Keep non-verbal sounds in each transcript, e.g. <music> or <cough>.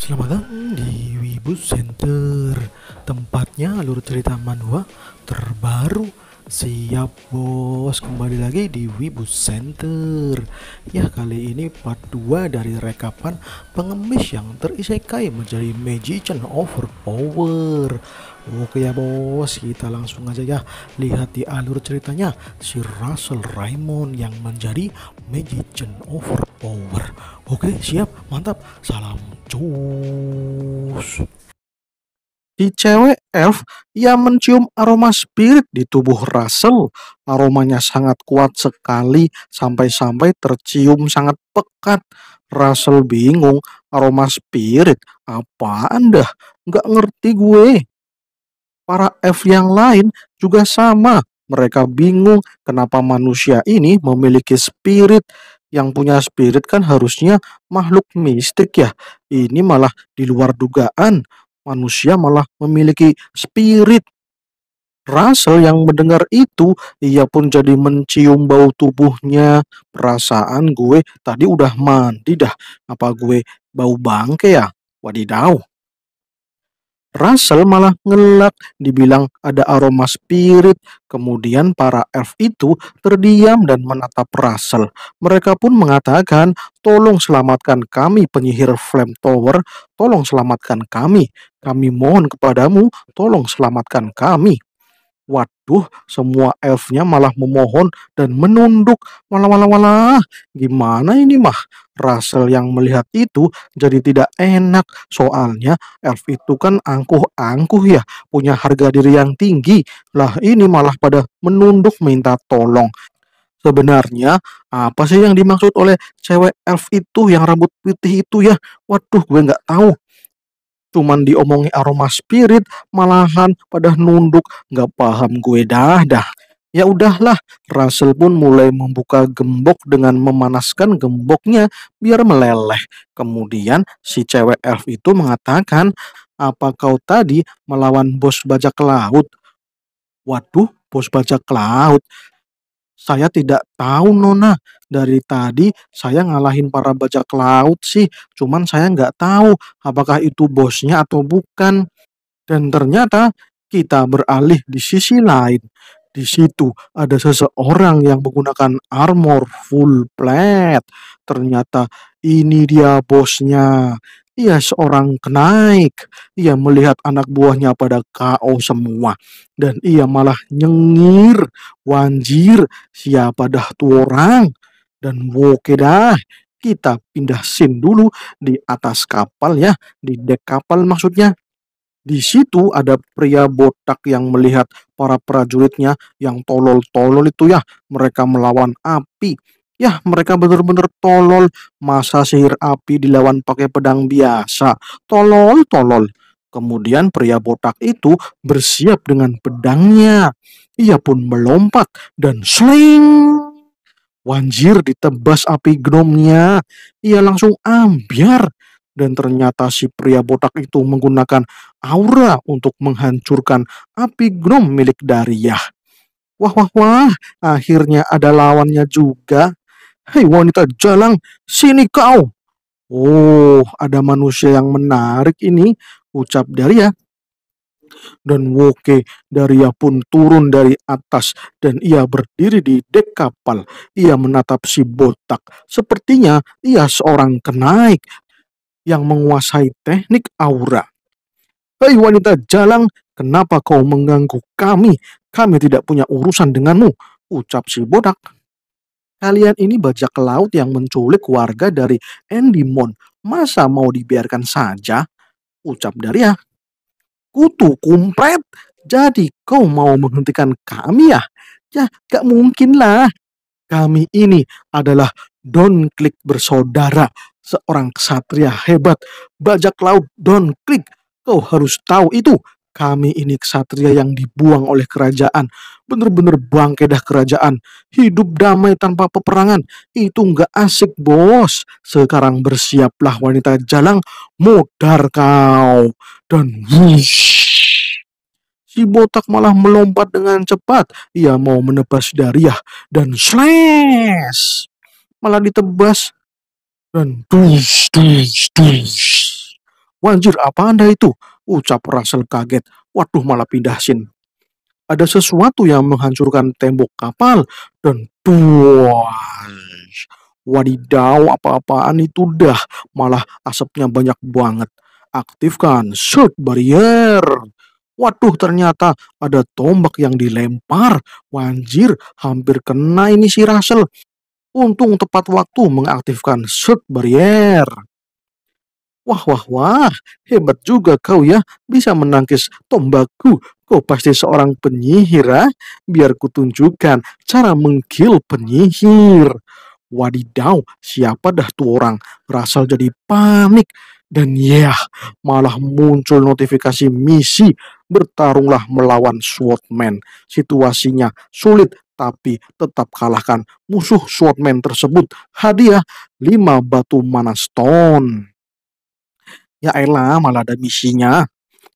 Selamat datang di Wibu Center, tempatnya alur cerita manhwa terbaru Siap bos, kembali lagi di Wibu Center Ya kali ini part 2 dari rekapan pengemis yang terisekai menjadi magician overpower Oke ya bos, kita langsung aja ya lihat di alur ceritanya si Russell Raymond yang menjadi magician overpower Oke siap, mantap, salam cus Si cewek F yang mencium aroma spirit di tubuh Russell. Aromanya sangat kuat sekali sampai-sampai tercium sangat pekat. Russell bingung, aroma spirit apa anda Nggak ngerti gue. Para F yang lain juga sama. Mereka bingung kenapa manusia ini memiliki spirit yang punya spirit kan harusnya makhluk mistik ya. Ini malah di luar dugaan manusia malah memiliki spirit. Russell yang mendengar itu, ia pun jadi mencium bau tubuhnya. Perasaan gue tadi udah mandi dah. Apa gue bau bangke ya? Wadidaw. Russell malah ngelak, dibilang ada aroma spirit. Kemudian para elf itu terdiam dan menatap Russell. Mereka pun mengatakan, tolong selamatkan kami penyihir Flame Tower, tolong selamatkan kami. Kami mohon kepadamu, tolong selamatkan kami. Waduh, semua elfnya malah memohon dan menunduk. Walah, walah, walah. Gimana ini mah? Russell yang melihat itu jadi tidak enak. Soalnya elf itu kan angkuh-angkuh ya, punya harga diri yang tinggi. Lah ini malah pada menunduk minta tolong. Sebenarnya apa sih yang dimaksud oleh cewek elf itu yang rambut putih itu ya? Waduh, gue nggak tahu cuman diomongi aroma spirit malahan pada nunduk nggak paham gue dah dah Ya udahlah, Russell pun mulai membuka gembok dengan memanaskan gemboknya biar meleleh. Kemudian si cewek elf itu mengatakan, apa kau tadi melawan bos bajak laut? Waduh, bos bajak laut. Saya tidak tahu Nona, dari tadi saya ngalahin para bajak laut sih, cuman saya nggak tahu apakah itu bosnya atau bukan. Dan ternyata kita beralih di sisi lain. Di situ ada seseorang yang menggunakan armor full plate. Ternyata ini dia bosnya. Ia seorang kenaik. Ia melihat anak buahnya pada KO semua. Dan ia malah nyengir, wanjir, siapa dah tu orang. Dan woke dah, kita pindah scene dulu di atas kapal ya, di dek kapal maksudnya. Di situ ada pria botak yang melihat para prajuritnya yang tolol-tolol itu ya, mereka melawan api ya mereka benar-benar tolol. Masa sihir api dilawan pakai pedang biasa? Tolol, tolol. Kemudian pria botak itu bersiap dengan pedangnya. Ia pun melompat dan sling. Wanjir ditebas api gnomnya. Ia langsung ambiar. Dan ternyata si pria botak itu menggunakan aura untuk menghancurkan api gnom milik Dariah. Wah, wah, wah, akhirnya ada lawannya juga. Hei wanita jalang, sini kau. Oh, ada manusia yang menarik ini, ucap Daria. Dan Woke Daria pun turun dari atas dan ia berdiri di dek kapal. Ia menatap si botak. Sepertinya ia seorang kenaik yang menguasai teknik aura. Hei wanita jalang, kenapa kau mengganggu kami? Kami tidak punya urusan denganmu, ucap si botak. Kalian ini bajak laut yang menculik warga dari Endymon. Masa mau dibiarkan saja? Ucap Daria. Kutu kumpret. Jadi kau mau menghentikan kami ya? Ya, gak mungkin lah. Kami ini adalah Don Klik bersaudara. Seorang kesatria hebat. Bajak laut Don Klik. Kau harus tahu itu kami ini kesatria yang dibuang oleh kerajaan. Bener-bener bangke dah kerajaan. Hidup damai tanpa peperangan. Itu nggak asik, bos. Sekarang bersiaplah wanita jalang, modar kau. Dan wush. Si botak malah melompat dengan cepat. Ia mau menebas dariah dan slash. Malah ditebas dan dus, dus, dus. Wanjir, apa anda itu? Ucap Russell kaget. Waduh malah pindah sin. Ada sesuatu yang menghancurkan tembok kapal dan tuas. Wadidaw apa-apaan itu dah. Malah asapnya banyak banget. Aktifkan shield barrier. Waduh ternyata ada tombak yang dilempar. Wanjir hampir kena ini si Russell. Untung tepat waktu mengaktifkan shield barrier. Wah, wah, wah, hebat juga kau ya, bisa menangkis tombakku. Kau pasti seorang penyihir, ya. Biar kutunjukkan cara mengkil penyihir. Wadidaw, siapa dah tuh orang? Rasal jadi panik. Dan ya, yeah, malah muncul notifikasi misi bertarunglah melawan swordman. Situasinya sulit tapi tetap kalahkan musuh swordman tersebut. Hadiah 5 batu mana stone. Ya elah, malah ada misinya.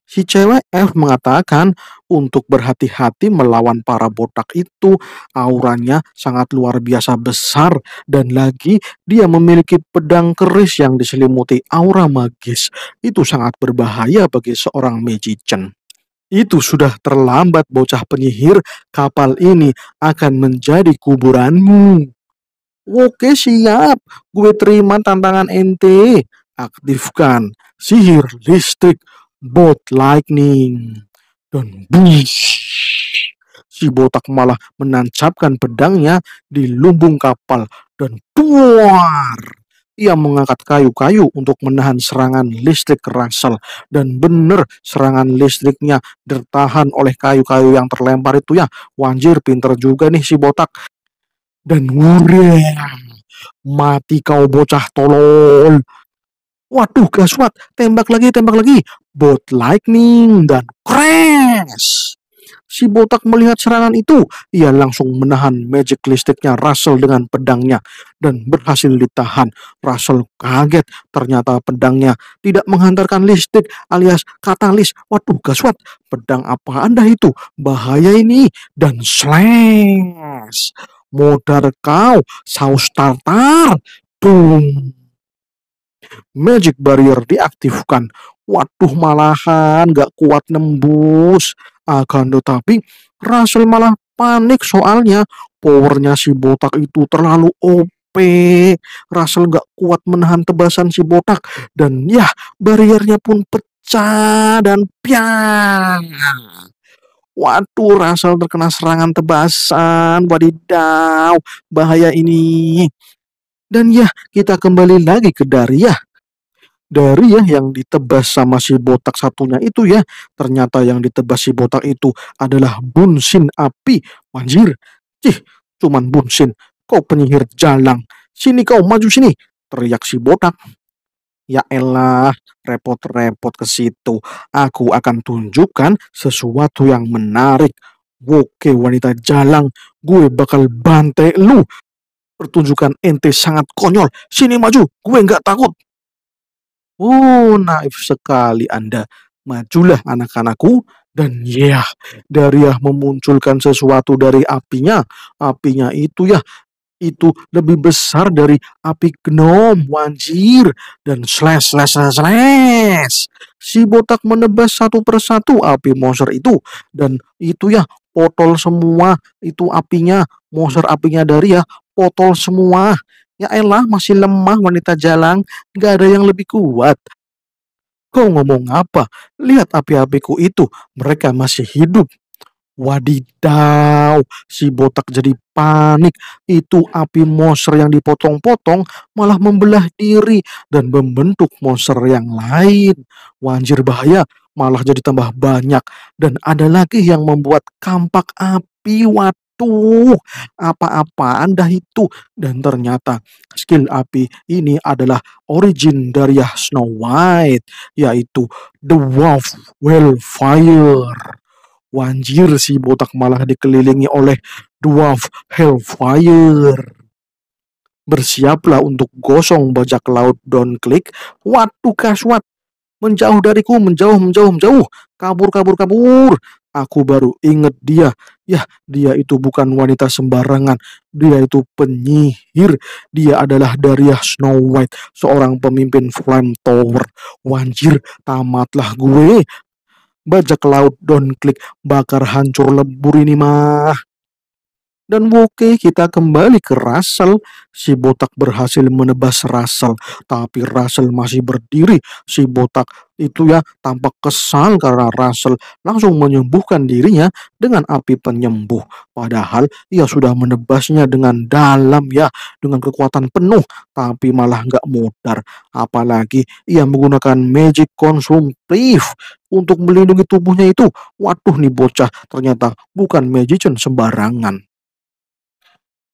Si cewek F mengatakan untuk berhati-hati melawan para botak itu. Auranya sangat luar biasa besar dan lagi dia memiliki pedang keris yang diselimuti aura magis. Itu sangat berbahaya bagi seorang magician. Itu sudah terlambat bocah penyihir, kapal ini akan menjadi kuburanmu. Oke siap, gue terima tantangan ente. Aktifkan sihir listrik, bot lightning, dan bus Si botak malah menancapkan pedangnya di lumbung kapal dan keluar Ia mengangkat kayu-kayu untuk menahan serangan listrik Russell. Dan benar serangan listriknya tertahan oleh kayu-kayu yang terlempar itu ya. Wanjir pinter juga nih si botak. Dan wureng. Mati kau bocah tolol. Waduh, gaswat, tembak lagi, tembak lagi. Bot lightning dan crash. Si botak melihat serangan itu, ia langsung menahan magic listriknya Russell dengan pedangnya dan berhasil ditahan. Russell kaget, ternyata pedangnya tidak menghantarkan listrik alias katalis. Waduh, gaswat, pedang apa Anda itu? Bahaya ini dan slash. Modar kau, saus tartar. Boom magic barrier diaktifkan. Waduh malahan gak kuat nembus. Akan ah, tetapi Russell malah panik soalnya powernya si botak itu terlalu OP. Russell gak kuat menahan tebasan si botak. Dan ya bariernya pun pecah dan piang. Waduh, Russell terkena serangan tebasan. Wadidaw, bahaya ini. Dan ya, kita kembali lagi ke Dariyah. Dariyah yang ditebas sama si botak satunya itu ya, ternyata yang ditebas si botak itu adalah bunsin api. Manjir, cih, cuman bunsin. Kau penyihir jalang. Sini kau, maju sini. Teriak si botak. Ya elah, repot-repot ke situ. Aku akan tunjukkan sesuatu yang menarik. Oke wanita jalang, gue bakal bantai lu Pertunjukan ente sangat konyol. Sini maju, gue nggak takut. Oh, naif sekali Anda. Majulah anak-anakku. Dan ya, yeah, Dariah ya memunculkan sesuatu dari apinya. Apinya itu ya, itu lebih besar dari api gnom, wanjir. Dan slash, slash, slash, slash. Si botak menebas satu persatu api monster itu. Dan itu ya, potol semua itu apinya monster apinya dari ya potol semua. Ya elah, masih lemah wanita jalang, gak ada yang lebih kuat. Kau ngomong apa? Lihat api-apiku itu, mereka masih hidup. Wadidaw, si botak jadi panik. Itu api monster yang dipotong-potong malah membelah diri dan membentuk monster yang lain. Wanjir bahaya, malah jadi tambah banyak. Dan ada lagi yang membuat kampak api, wad. Tuh, apa-apaan dah itu? Dan ternyata skill api ini adalah origin dari Snow White, yaitu The Wolf Fire. Wanjir si botak malah dikelilingi oleh Dwarf Hellfire. Bersiaplah untuk gosong bajak laut Don Klik. Watu kaswat. Menjauh dariku, menjauh, menjauh, menjauh. Kabur, kabur, kabur. Aku baru inget dia. Ya, dia itu bukan wanita sembarangan. Dia itu penyihir. Dia adalah Dariah Snow White, seorang pemimpin Flame Tower. Wanjir, tamatlah gue. Bajak laut, don klik, bakar hancur lebur ini mah dan Woke kita kembali ke Russell. Si botak berhasil menebas Russell, tapi Russell masih berdiri. Si botak itu ya tampak kesal karena Russell langsung menyembuhkan dirinya dengan api penyembuh. Padahal ia sudah menebasnya dengan dalam ya, dengan kekuatan penuh, tapi malah nggak mudar. Apalagi ia menggunakan magic consumptive untuk melindungi tubuhnya itu. Waduh nih bocah, ternyata bukan magician sembarangan.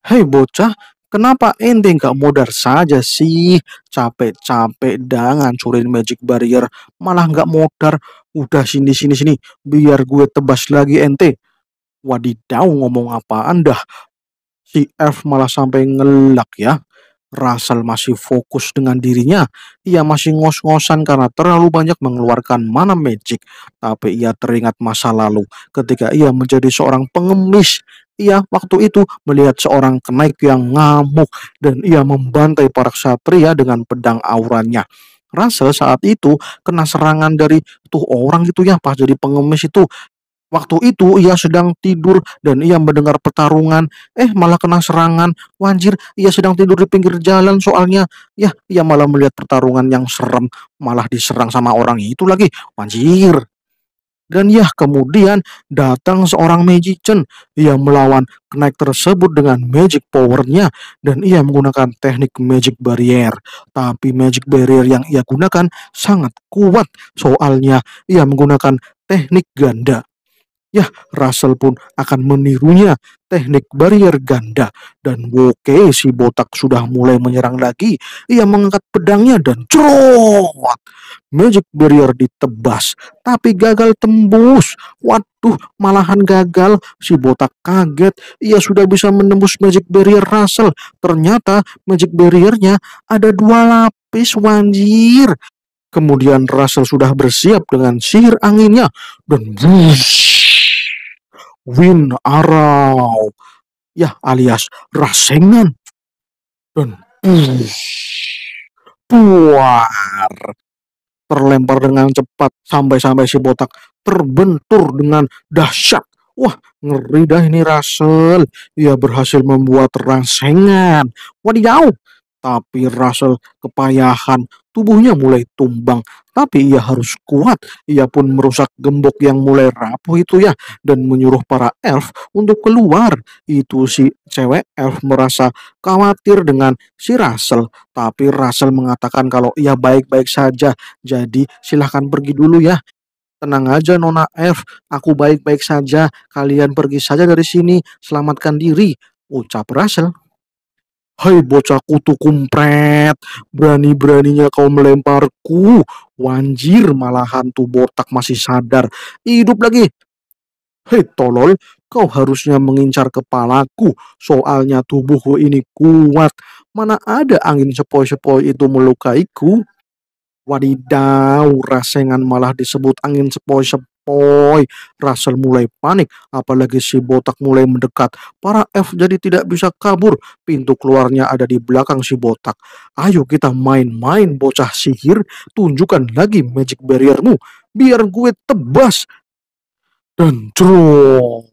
Hei bocah, kenapa ente nggak modar saja sih? Capek-capek dah ngancurin magic barrier, malah nggak modar. Udah sini sini sini, biar gue tebas lagi ente. Wadidaw ngomong apaan dah. Si F malah sampai ngelak ya. Rasal masih fokus dengan dirinya. Ia masih ngos-ngosan karena terlalu banyak mengeluarkan mana magic. Tapi ia teringat masa lalu ketika ia menjadi seorang pengemis ia waktu itu melihat seorang kenaik yang ngamuk dan ia membantai para ksatria dengan pedang auranya. Rasa saat itu kena serangan dari tuh orang itu ya pas jadi pengemis itu. Waktu itu ia sedang tidur dan ia mendengar pertarungan. Eh malah kena serangan. Wanjir, ia sedang tidur di pinggir jalan soalnya. Ya, ia malah melihat pertarungan yang serem. Malah diserang sama orang itu lagi. Wanjir. Dan ya kemudian datang seorang magician. yang melawan Knight tersebut dengan magic powernya dan ia menggunakan teknik magic barrier. Tapi magic barrier yang ia gunakan sangat kuat soalnya ia menggunakan teknik ganda. Ya, Russell pun akan menirunya teknik barrier ganda dan Woke si botak sudah mulai menyerang lagi. Ia mengangkat pedangnya dan cerot. Magic barrier ditebas tapi gagal tembus. Waduh, malahan gagal. Si botak kaget. Ia sudah bisa menembus magic barrier Russell. Ternyata magic barriernya ada dua lapis wanjir. Kemudian Russell sudah bersiap dengan sihir anginnya dan wush, Win Arau, ya alias Rasengan, dan puar terlempar dengan cepat sampai-sampai si botak terbentur dengan dahsyat. Wah, ngeri dah ini Russell. Ia berhasil membuat rasengan. Wadidaw, tapi Russell kepayahan, tubuhnya mulai tumbang. Tapi ia harus kuat, ia pun merusak gembok yang mulai rapuh itu ya, dan menyuruh para elf untuk keluar. Itu si cewek elf merasa khawatir dengan si Russell. Tapi Russell mengatakan kalau ia baik-baik saja, jadi silahkan pergi dulu ya. Tenang aja Nona F, aku baik-baik saja. Kalian pergi saja dari sini, selamatkan diri, ucap Russell. Hai bocah kutu kumpret, berani-beraninya kau melemparku. Wanjir, malahan hantu botak masih sadar. Hidup lagi. Hei tolol, kau harusnya mengincar kepalaku. Soalnya tubuhku ini kuat. Mana ada angin sepoi-sepoi itu melukaiku. Wadidaw, rasengan malah disebut angin sepoi-sepoi. Oi, Russell mulai panik, apalagi si botak mulai mendekat. Para F jadi tidak bisa kabur, pintu keluarnya ada di belakang si botak. Ayo kita main-main bocah sihir, tunjukkan lagi magic barriermu, biar gue tebas. Dan cerut.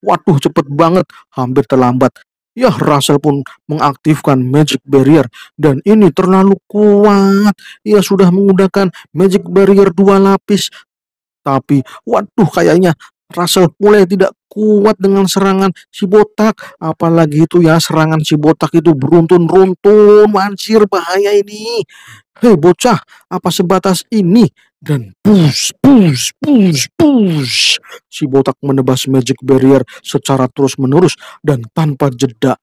Waduh cepet banget, hampir terlambat. Ya, Russell pun mengaktifkan Magic Barrier dan ini terlalu kuat. Ia sudah menggunakan Magic Barrier dua lapis tapi waduh kayaknya Russell mulai tidak kuat dengan serangan si botak apalagi itu ya serangan si botak itu beruntun-runtun mancir bahaya ini hei bocah apa sebatas ini dan push push push push si botak menebas magic barrier secara terus-menerus dan tanpa jeda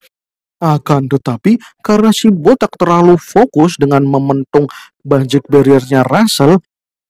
akan tetapi karena si botak terlalu fokus dengan mementung magic barriernya Russell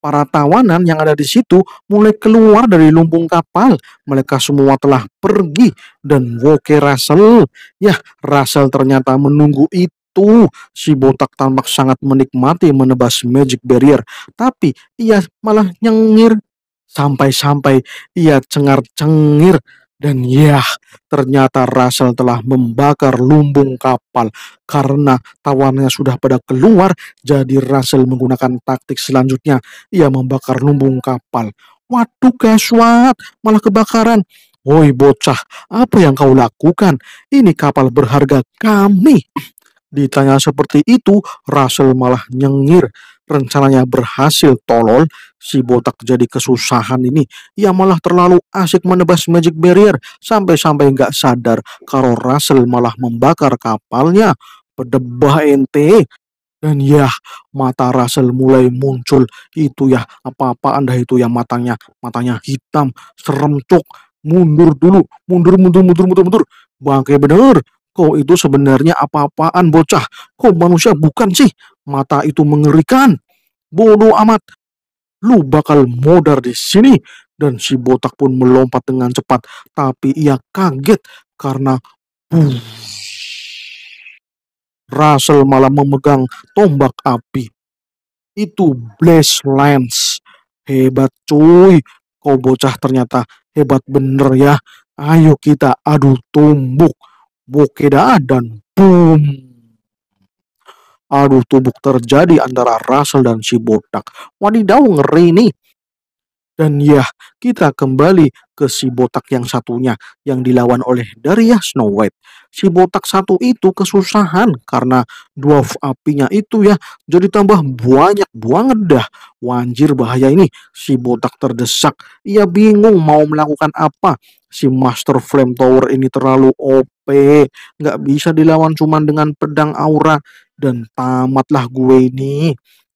Para tawanan yang ada di situ mulai keluar dari lumbung kapal. Mereka semua telah pergi dan woke Russell. Ya, Russell ternyata menunggu itu itu si botak tampak sangat menikmati menebas magic barrier tapi ia malah nyengir sampai-sampai ia cengar-cengir dan ya ternyata Russell telah membakar lumbung kapal. Karena tawannya sudah pada keluar, jadi Russell menggunakan taktik selanjutnya. Ia membakar lumbung kapal. Waduh what malah kebakaran. Woi bocah, apa yang kau lakukan? Ini kapal berharga kami. <clears throat> Ditanya seperti itu, Russell malah nyengir rencananya berhasil tolol, si botak jadi kesusahan ini. Ia malah terlalu asik menebas magic barrier sampai-sampai nggak sadar kalau Russell malah membakar kapalnya. Pedebah ente. Dan ya, mata Russell mulai muncul. Itu ya, apa-apa anda itu ya matanya. Matanya hitam, serem cuk. Mundur dulu, mundur, mundur, mundur, mundur, mundur. Bangke bener, Kau itu sebenarnya apa-apaan bocah. Kau manusia bukan sih. Mata itu mengerikan. Bodoh amat. Lu bakal modar di sini. Dan si botak pun melompat dengan cepat. Tapi ia kaget karena... Russell malah memegang tombak api. Itu Blaze Lance. Hebat cuy. Kau bocah ternyata hebat bener ya. Ayo kita adu tumbuk dah dan boom. Aduh tubuh terjadi antara Russell dan si botak. Wadidaw ngeri nih. Dan ya, kita kembali ke si botak yang satunya yang dilawan oleh Daria Snow White. Si botak satu itu kesusahan karena dwarf apinya itu ya jadi tambah banyak banget dah. Wanjir bahaya ini si botak terdesak. Ia bingung mau melakukan apa. Si Master Flame Tower ini terlalu OP, nggak bisa dilawan cuman dengan pedang aura dan tamatlah gue ini.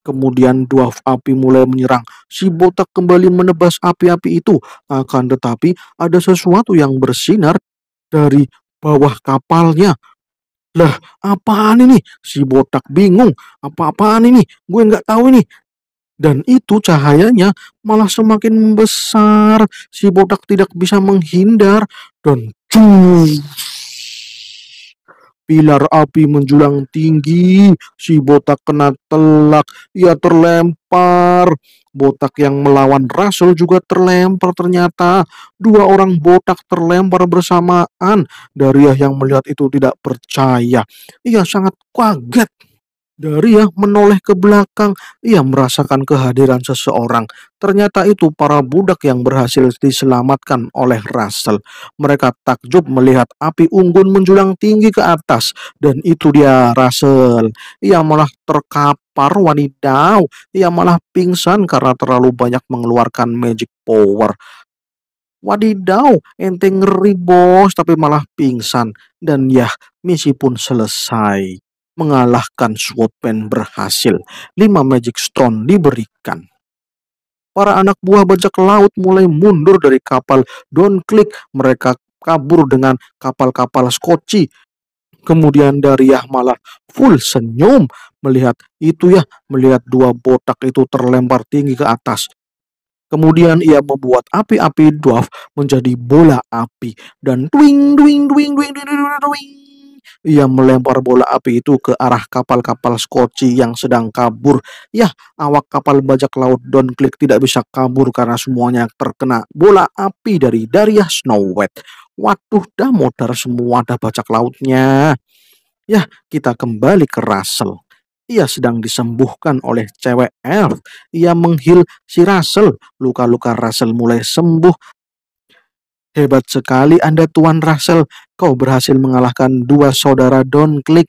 Kemudian dua api mulai menyerang. Si botak kembali menebas api-api itu. Akan tetapi ada sesuatu yang bersinar dari bawah kapalnya. Lah, apaan ini? Si botak bingung. Apa-apaan ini? Gue nggak tahu ini. Dan itu cahayanya malah semakin besar. Si botak tidak bisa menghindar. Dan cuuu. Pilar api menjulang tinggi, si botak kena telak, ia terlempar. Botak yang melawan Russell juga terlempar ternyata. Dua orang botak terlempar bersamaan. Dariah yang melihat itu tidak percaya. Ia sangat kaget dari yang menoleh ke belakang, ia merasakan kehadiran seseorang. Ternyata itu para budak yang berhasil diselamatkan oleh Russell. Mereka takjub melihat api unggun menjulang tinggi ke atas. Dan itu dia Russell. Ia malah terkapar wanita. Ia malah pingsan karena terlalu banyak mengeluarkan magic power. Wadidaw, Enteng ngeri bos, tapi malah pingsan. Dan ya, misi pun selesai mengalahkan Pen berhasil. Lima magic stone diberikan. Para anak buah bajak laut mulai mundur dari kapal Don Click. Mereka kabur dengan kapal-kapal Skoci. Kemudian Dariah malah full senyum melihat itu ya, melihat dua botak itu terlempar tinggi ke atas. Kemudian ia membuat api-api dwarf menjadi bola api dan twing twing twing twing twing twing, twing. Ia melempar bola api itu ke arah kapal-kapal Skoci yang sedang kabur. Yah, awak kapal bajak laut Don Click tidak bisa kabur karena semuanya terkena bola api dari Daria Snow White. Waduh, dah modar semua dah bajak lautnya. Yah, kita kembali ke Russell ia sedang disembuhkan oleh cewek elf. Ia menghil si Russell. Luka-luka Russell mulai sembuh Hebat sekali Anda Tuan Russell, kau berhasil mengalahkan dua saudara Don Click.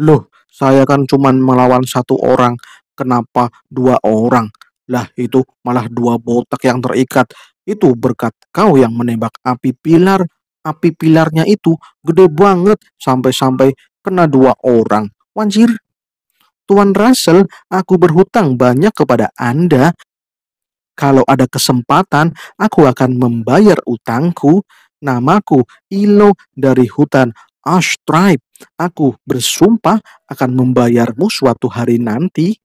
Loh, saya kan cuma melawan satu orang, kenapa dua orang? Lah itu malah dua botak yang terikat. Itu berkat kau yang menembak api pilar. Api pilarnya itu gede banget sampai-sampai kena dua orang. Wanjir. Tuan Russell, aku berhutang banyak kepada Anda kalau ada kesempatan, aku akan membayar utangku. Namaku Ilo dari hutan Ash Tribe. Aku bersumpah akan membayarmu suatu hari nanti.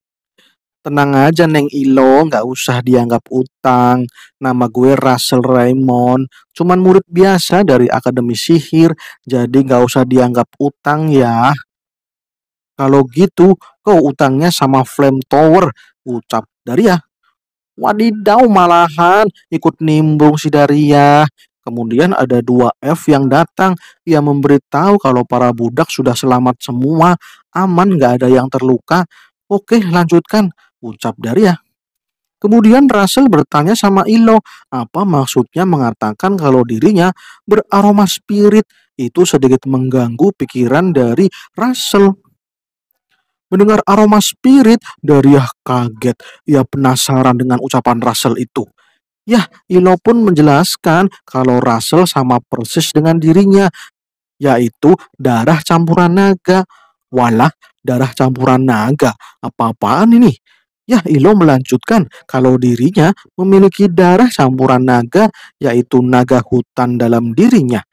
Tenang aja Neng Ilo, nggak usah dianggap utang. Nama gue Russell Raymond, cuman murid biasa dari Akademi Sihir, jadi nggak usah dianggap utang ya. Kalau gitu, kau utangnya sama Flame Tower, ucap Daria. Wadidaw malahan ikut nimbrung si Daria. Kemudian ada dua F yang datang. Ia memberitahu kalau para budak sudah selamat semua, aman gak ada yang terluka. Oke lanjutkan, ucap Daria. Kemudian Russell bertanya sama Ilo, apa maksudnya mengatakan kalau dirinya beraroma spirit itu sedikit mengganggu pikiran dari Russell. Mendengar aroma spirit, Dariah kaget. Ia penasaran dengan ucapan Russell itu. Yah, Ilo pun menjelaskan kalau Russell sama persis dengan dirinya, yaitu darah campuran naga. Walah, darah campuran naga. Apa-apaan ini? Yah, Ilo melanjutkan kalau dirinya memiliki darah campuran naga, yaitu naga hutan dalam dirinya.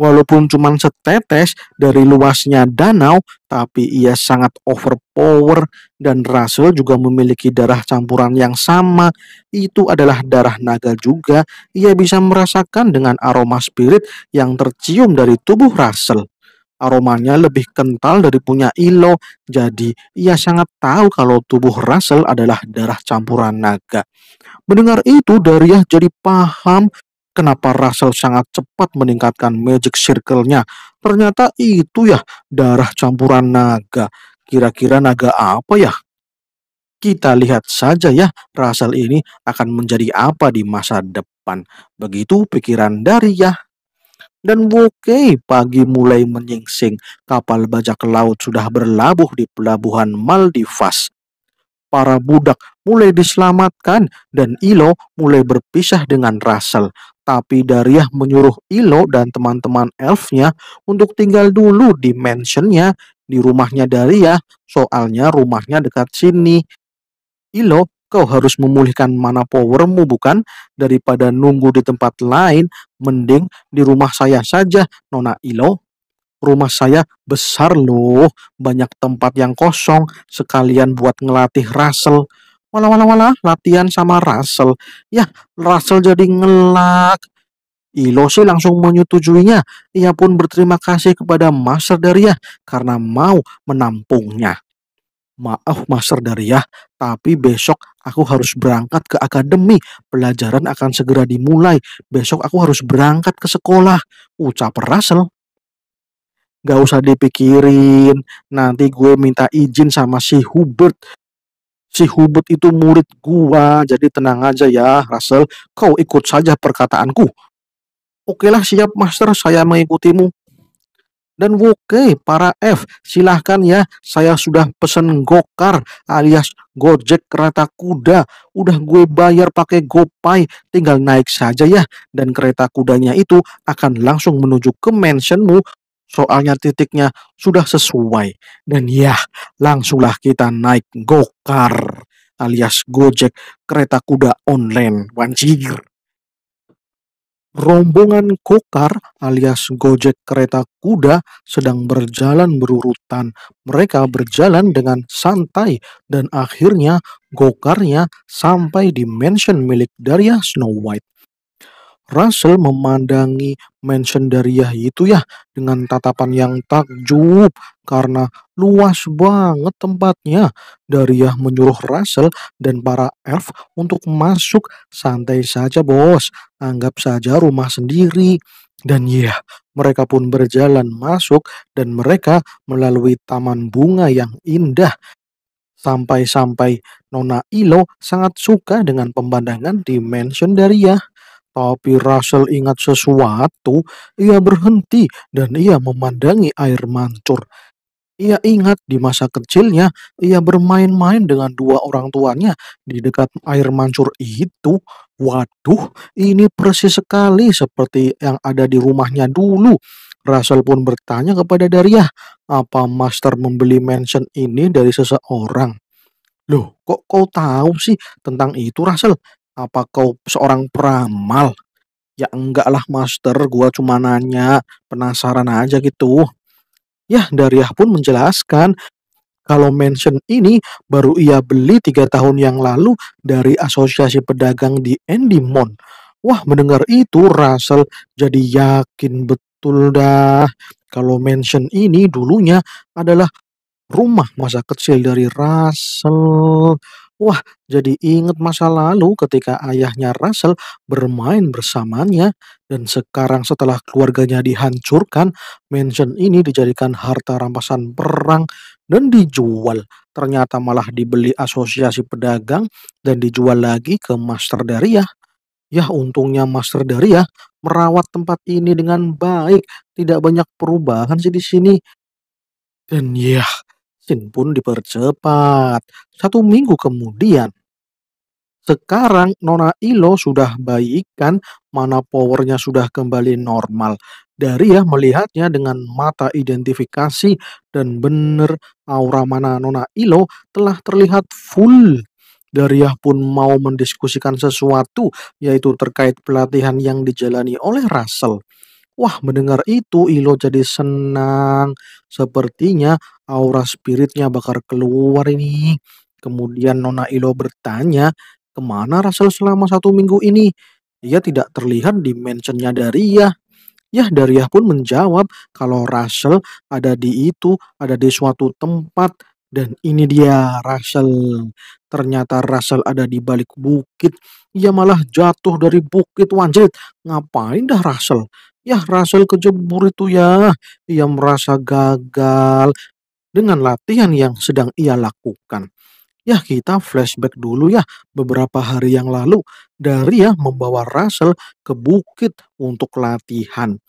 Walaupun cuma setetes dari luasnya danau, tapi ia sangat overpower dan Russell juga memiliki darah campuran yang sama. Itu adalah darah naga juga. Ia bisa merasakan dengan aroma spirit yang tercium dari tubuh Russell. Aromanya lebih kental dari punya Ilo, jadi ia sangat tahu kalau tubuh Russell adalah darah campuran naga. Mendengar itu, Dariah jadi paham kenapa Russell sangat cepat meningkatkan magic circle-nya. Ternyata itu ya darah campuran naga. Kira-kira naga apa ya? Kita lihat saja ya Russell ini akan menjadi apa di masa depan. Begitu pikiran dari ya. Dan oke, pagi mulai menyingsing. Kapal bajak laut sudah berlabuh di pelabuhan Maldivas para budak mulai diselamatkan dan Ilo mulai berpisah dengan Russell. Tapi Dariah menyuruh Ilo dan teman-teman elfnya untuk tinggal dulu di mansionnya di rumahnya Dariah, soalnya rumahnya dekat sini. Ilo, kau harus memulihkan mana powermu bukan? Daripada nunggu di tempat lain, mending di rumah saya saja, Nona Ilo rumah saya besar loh, banyak tempat yang kosong, sekalian buat ngelatih Russell. Walah walah wala, latihan sama Russell. Ya, Russell jadi ngelak. Ilo sih langsung menyetujuinya. Ia pun berterima kasih kepada Master Daria karena mau menampungnya. Maaf Master Daria, tapi besok aku harus berangkat ke akademi. Pelajaran akan segera dimulai. Besok aku harus berangkat ke sekolah. Ucap Russell gak usah dipikirin nanti gue minta izin sama si Hubert si Hubert itu murid gua jadi tenang aja ya Russell kau ikut saja perkataanku oke lah siap master saya mengikutimu dan oke para F silahkan ya saya sudah pesen gokar alias gojek kereta kuda udah gue bayar pakai gopay tinggal naik saja ya dan kereta kudanya itu akan langsung menuju ke mansionmu soalnya titiknya sudah sesuai. Dan ya, langsunglah kita naik gokar alias Gojek kereta kuda online. Wanjir. Rombongan Gokar alias Gojek kereta kuda sedang berjalan berurutan. Mereka berjalan dengan santai dan akhirnya Gokarnya sampai di mansion milik Daria Snow White. Russell memandangi mansion dari Yahya itu ya dengan tatapan yang takjub karena luas banget tempatnya. Dariah menyuruh Russell dan para elf untuk masuk santai saja bos, anggap saja rumah sendiri. Dan ya, yeah, mereka pun berjalan masuk dan mereka melalui taman bunga yang indah Sampai-sampai Nona Ilo sangat suka dengan pemandangan di mansion Daria. Tapi Russell ingat sesuatu, ia berhenti dan ia memandangi air mancur. Ia ingat di masa kecilnya, ia bermain-main dengan dua orang tuanya di dekat air mancur itu. Waduh, ini persis sekali seperti yang ada di rumahnya dulu. Russell pun bertanya kepada Dariah, apa Master membeli mansion ini dari seseorang? Loh, kok kau tahu sih tentang itu, Russell? Apa kau seorang peramal? Ya enggak lah Master, gua cuma nanya, penasaran aja gitu. Yah, Dariah pun menjelaskan kalau mansion ini baru ia beli tiga tahun yang lalu dari asosiasi pedagang di Endymon. Wah, mendengar itu Russell jadi yakin betul dah kalau mansion ini dulunya adalah rumah masa kecil dari Russell. Wah, jadi ingat masa lalu ketika ayahnya Russell bermain bersamanya, dan sekarang setelah keluarganya dihancurkan, mansion ini dijadikan harta rampasan perang dan dijual. Ternyata malah dibeli asosiasi pedagang dan dijual lagi ke Master Daria. Yah, untungnya Master Daria merawat tempat ini dengan baik, tidak banyak perubahan sih di sini. Dan ya, Vaksin pun dipercepat. Satu minggu kemudian, sekarang Nona Ilo sudah baikan, mana powernya sudah kembali normal. Dari ya melihatnya dengan mata identifikasi dan benar aura mana Nona Ilo telah terlihat full. Dariah ya pun mau mendiskusikan sesuatu, yaitu terkait pelatihan yang dijalani oleh Russell. Wah, mendengar itu Ilo jadi senang. Sepertinya aura spiritnya bakar keluar ini. Kemudian Nona Ilo bertanya, kemana Rasul selama satu minggu ini? Ia tidak terlihat di mansionnya Daria. Yah, Daria pun menjawab kalau Rasul ada di itu, ada di suatu tempat. Dan ini dia Rasul. Ternyata Rasul ada di balik bukit. Ia malah jatuh dari bukit wanjit. Ngapain dah Rasul? Ya Russell kejebur itu ya. Ia merasa gagal dengan latihan yang sedang ia lakukan. Ya kita flashback dulu ya beberapa hari yang lalu. Dari ya membawa Russell ke bukit untuk latihan.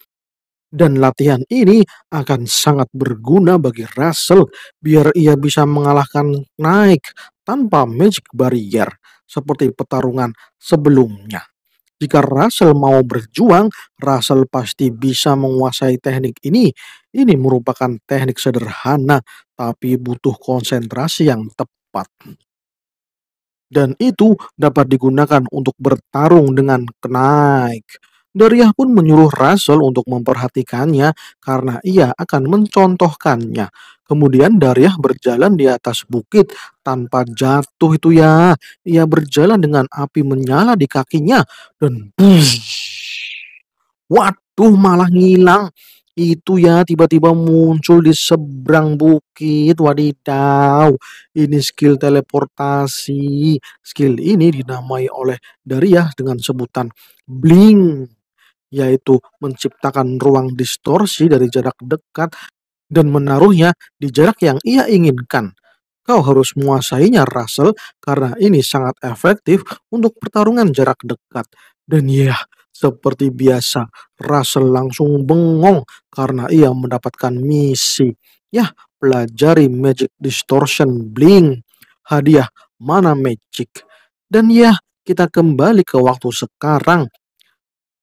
Dan latihan ini akan sangat berguna bagi Russell biar ia bisa mengalahkan naik tanpa magic barrier seperti pertarungan sebelumnya. Jika Russell mau berjuang, Russell pasti bisa menguasai teknik ini. Ini merupakan teknik sederhana, tapi butuh konsentrasi yang tepat. Dan itu dapat digunakan untuk bertarung dengan kenaik. Dariah pun menyuruh Rasul untuk memperhatikannya karena ia akan mencontohkannya. Kemudian Dariah berjalan di atas bukit tanpa jatuh itu ya. Ia berjalan dengan api menyala di kakinya dan bush, waduh malah ngilang. Itu ya tiba-tiba muncul di seberang bukit wadidaw. Ini skill teleportasi. Skill ini dinamai oleh Dariah dengan sebutan bling yaitu menciptakan ruang distorsi dari jarak dekat dan menaruhnya di jarak yang ia inginkan. Kau harus menguasainya, Russell, karena ini sangat efektif untuk pertarungan jarak dekat. Dan ya, seperti biasa, Russell langsung bengong karena ia mendapatkan misi. yeah, pelajari Magic Distortion Bling. Hadiah mana Magic? Dan ya, kita kembali ke waktu sekarang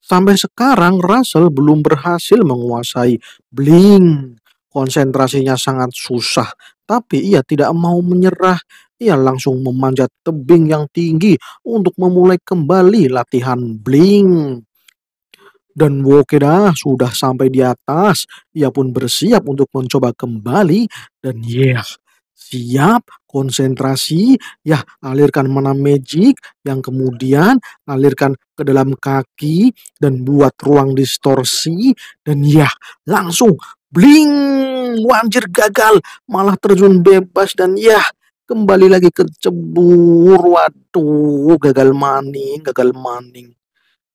Sampai sekarang Russell belum berhasil menguasai bling. Konsentrasinya sangat susah, tapi ia tidak mau menyerah. Ia langsung memanjat tebing yang tinggi untuk memulai kembali latihan bling. Dan Wokeda sudah sampai di atas. Ia pun bersiap untuk mencoba kembali. Dan yeah, siap, konsentrasi, ya alirkan mana magic, yang kemudian alirkan ke dalam kaki dan buat ruang distorsi dan ya langsung bling wanjir gagal malah terjun bebas dan ya kembali lagi ke cebur waduh gagal maning gagal maning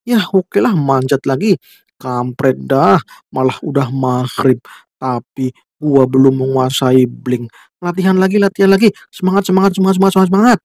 ya oke lah manjat lagi kampret dah malah udah maghrib tapi Gua belum menguasai bling Latihan lagi, latihan lagi. Semangat, semangat, semangat, semangat, semangat, semangat.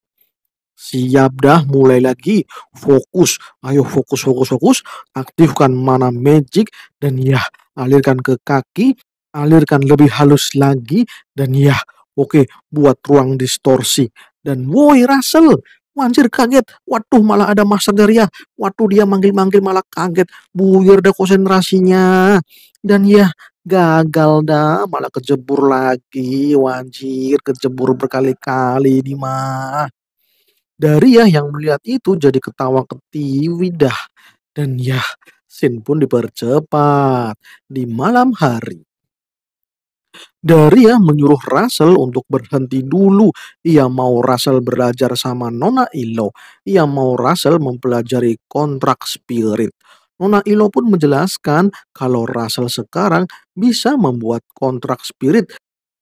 Siap dah, mulai lagi. Fokus, ayo fokus, fokus, fokus. Aktifkan mana magic dan ya, alirkan ke kaki, alirkan lebih halus lagi dan ya, oke, buat ruang distorsi. Dan woi Russell, Anjir kaget, waduh malah ada Master ya, waduh dia manggil-manggil malah kaget, buyar deh konsentrasinya. Dan ya, Gagal dah, malah kejebur lagi. Wajir, kejebur berkali-kali ini mah. Dari ya yang melihat itu jadi ketawa ketiwi dah. Dan ya, Sin pun dipercepat di malam hari. Daria ya menyuruh Russell untuk berhenti dulu. Ia mau Russell belajar sama Nona Ilo. Ia mau Russell mempelajari kontrak spirit. Nona Ilo pun menjelaskan kalau Russell sekarang bisa membuat kontrak spirit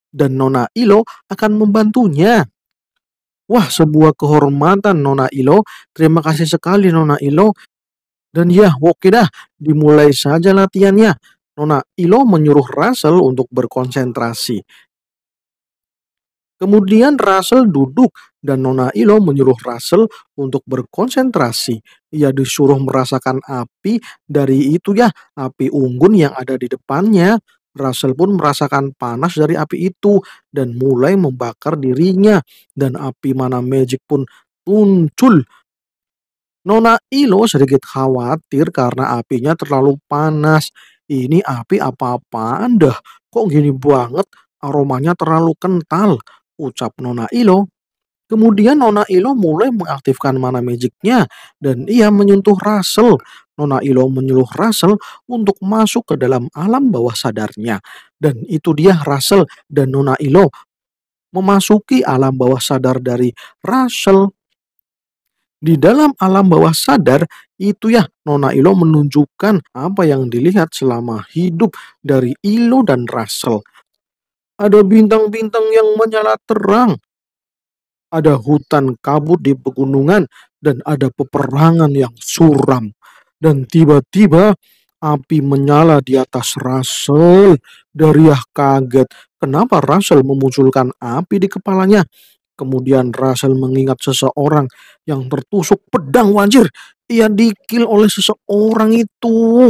dan Nona Ilo akan membantunya. Wah, sebuah kehormatan Nona Ilo. Terima kasih sekali Nona Ilo. Dan ya, oke dah, dimulai saja latihannya. Nona Ilo menyuruh Russell untuk berkonsentrasi. Kemudian Russell duduk dan Nona Ilo menyuruh Russell untuk berkonsentrasi. Ia disuruh merasakan api dari itu ya, api unggun yang ada di depannya. Russell pun merasakan panas dari api itu dan mulai membakar dirinya. Dan api mana magic pun muncul. Nona Ilo sedikit khawatir karena apinya terlalu panas. Ini api apa-apaan dah? Kok gini banget? Aromanya terlalu kental ucap Nona Ilo. Kemudian Nona Ilo mulai mengaktifkan mana magicnya dan ia menyentuh Russell. Nona Ilo menyuruh Russell untuk masuk ke dalam alam bawah sadarnya. Dan itu dia Russell dan Nona Ilo memasuki alam bawah sadar dari Russell. Di dalam alam bawah sadar, itu ya Nona Ilo menunjukkan apa yang dilihat selama hidup dari Ilo dan Russell. Ada bintang-bintang yang menyala terang. Ada hutan kabut di pegunungan dan ada peperangan yang suram. Dan tiba-tiba api menyala di atas Russell. Dariah kaget. Kenapa Russell memunculkan api di kepalanya? Kemudian Russell mengingat seseorang yang tertusuk pedang wajir. Ia dikil oleh seseorang itu.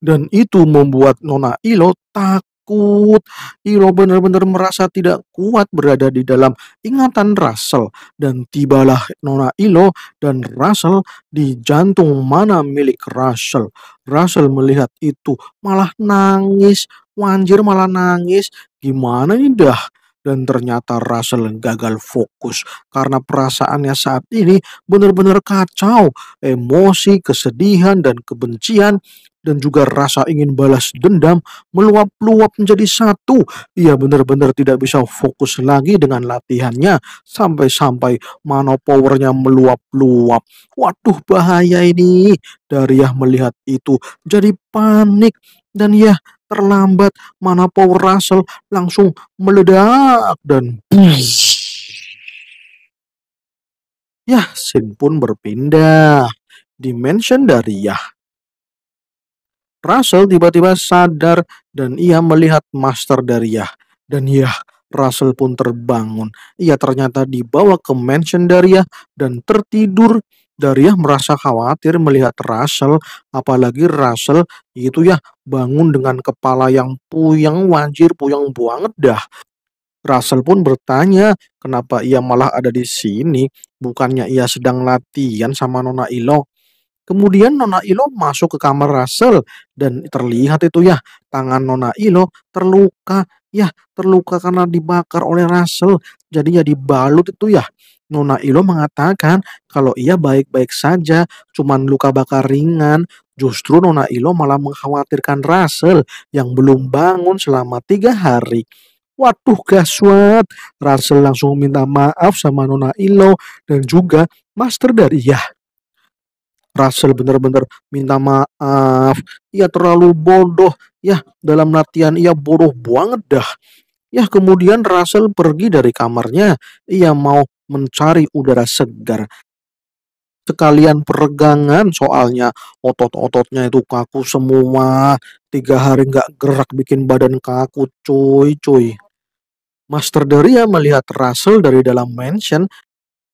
Dan itu membuat Nona Ilo takut takut. Ilo benar-benar merasa tidak kuat berada di dalam ingatan Russell. Dan tibalah Nona Ilo dan Russell di jantung mana milik Russell. Russell melihat itu malah nangis. Wanjir malah nangis. Gimana ini dah? Dan ternyata Russell gagal fokus karena perasaannya saat ini benar-benar kacau. Emosi, kesedihan, dan kebencian dan juga rasa ingin balas dendam meluap-luap menjadi satu. Ia benar-benar tidak bisa fokus lagi dengan latihannya sampai-sampai powernya meluap-luap. Waduh bahaya ini. Dariah melihat itu jadi panik dan ya terlambat mana power Russell langsung meledak dan <sniffs> Ya, sin pun berpindah dimension dari ya. Russell tiba-tiba sadar dan ia melihat master dari ya. Dan ya, Russell pun terbangun. Ia ternyata dibawa ke mansion dari ya dan tertidur. Dariah merasa khawatir melihat Russell, apalagi Russell itu ya bangun dengan kepala yang puyang, wajir puyang banget dah. Russell pun bertanya kenapa ia malah ada di sini, bukannya ia sedang latihan sama Nona Ilo. Kemudian Nona Ilo masuk ke kamar Russell dan terlihat itu ya tangan Nona Ilo terluka ya terluka karena dibakar oleh Russell jadi ya dibalut itu ya Nona Ilo mengatakan kalau ia baik-baik saja cuman luka bakar ringan Justru Nona Ilo malah mengkhawatirkan Russell yang belum bangun selama tiga hari. Waduh gaswat, Russell langsung minta maaf sama Nona Ilo dan juga Master Dariyah. Russell benar-benar minta maaf, ia terlalu bodoh, ya dalam latihan ia bodoh banget dah. Ya kemudian Russell pergi dari kamarnya, ia mau mencari udara segar sekalian peregangan soalnya otot-ototnya itu kaku semua tiga hari nggak gerak bikin badan kaku cuy cuy Master Deria melihat Russell dari dalam mansion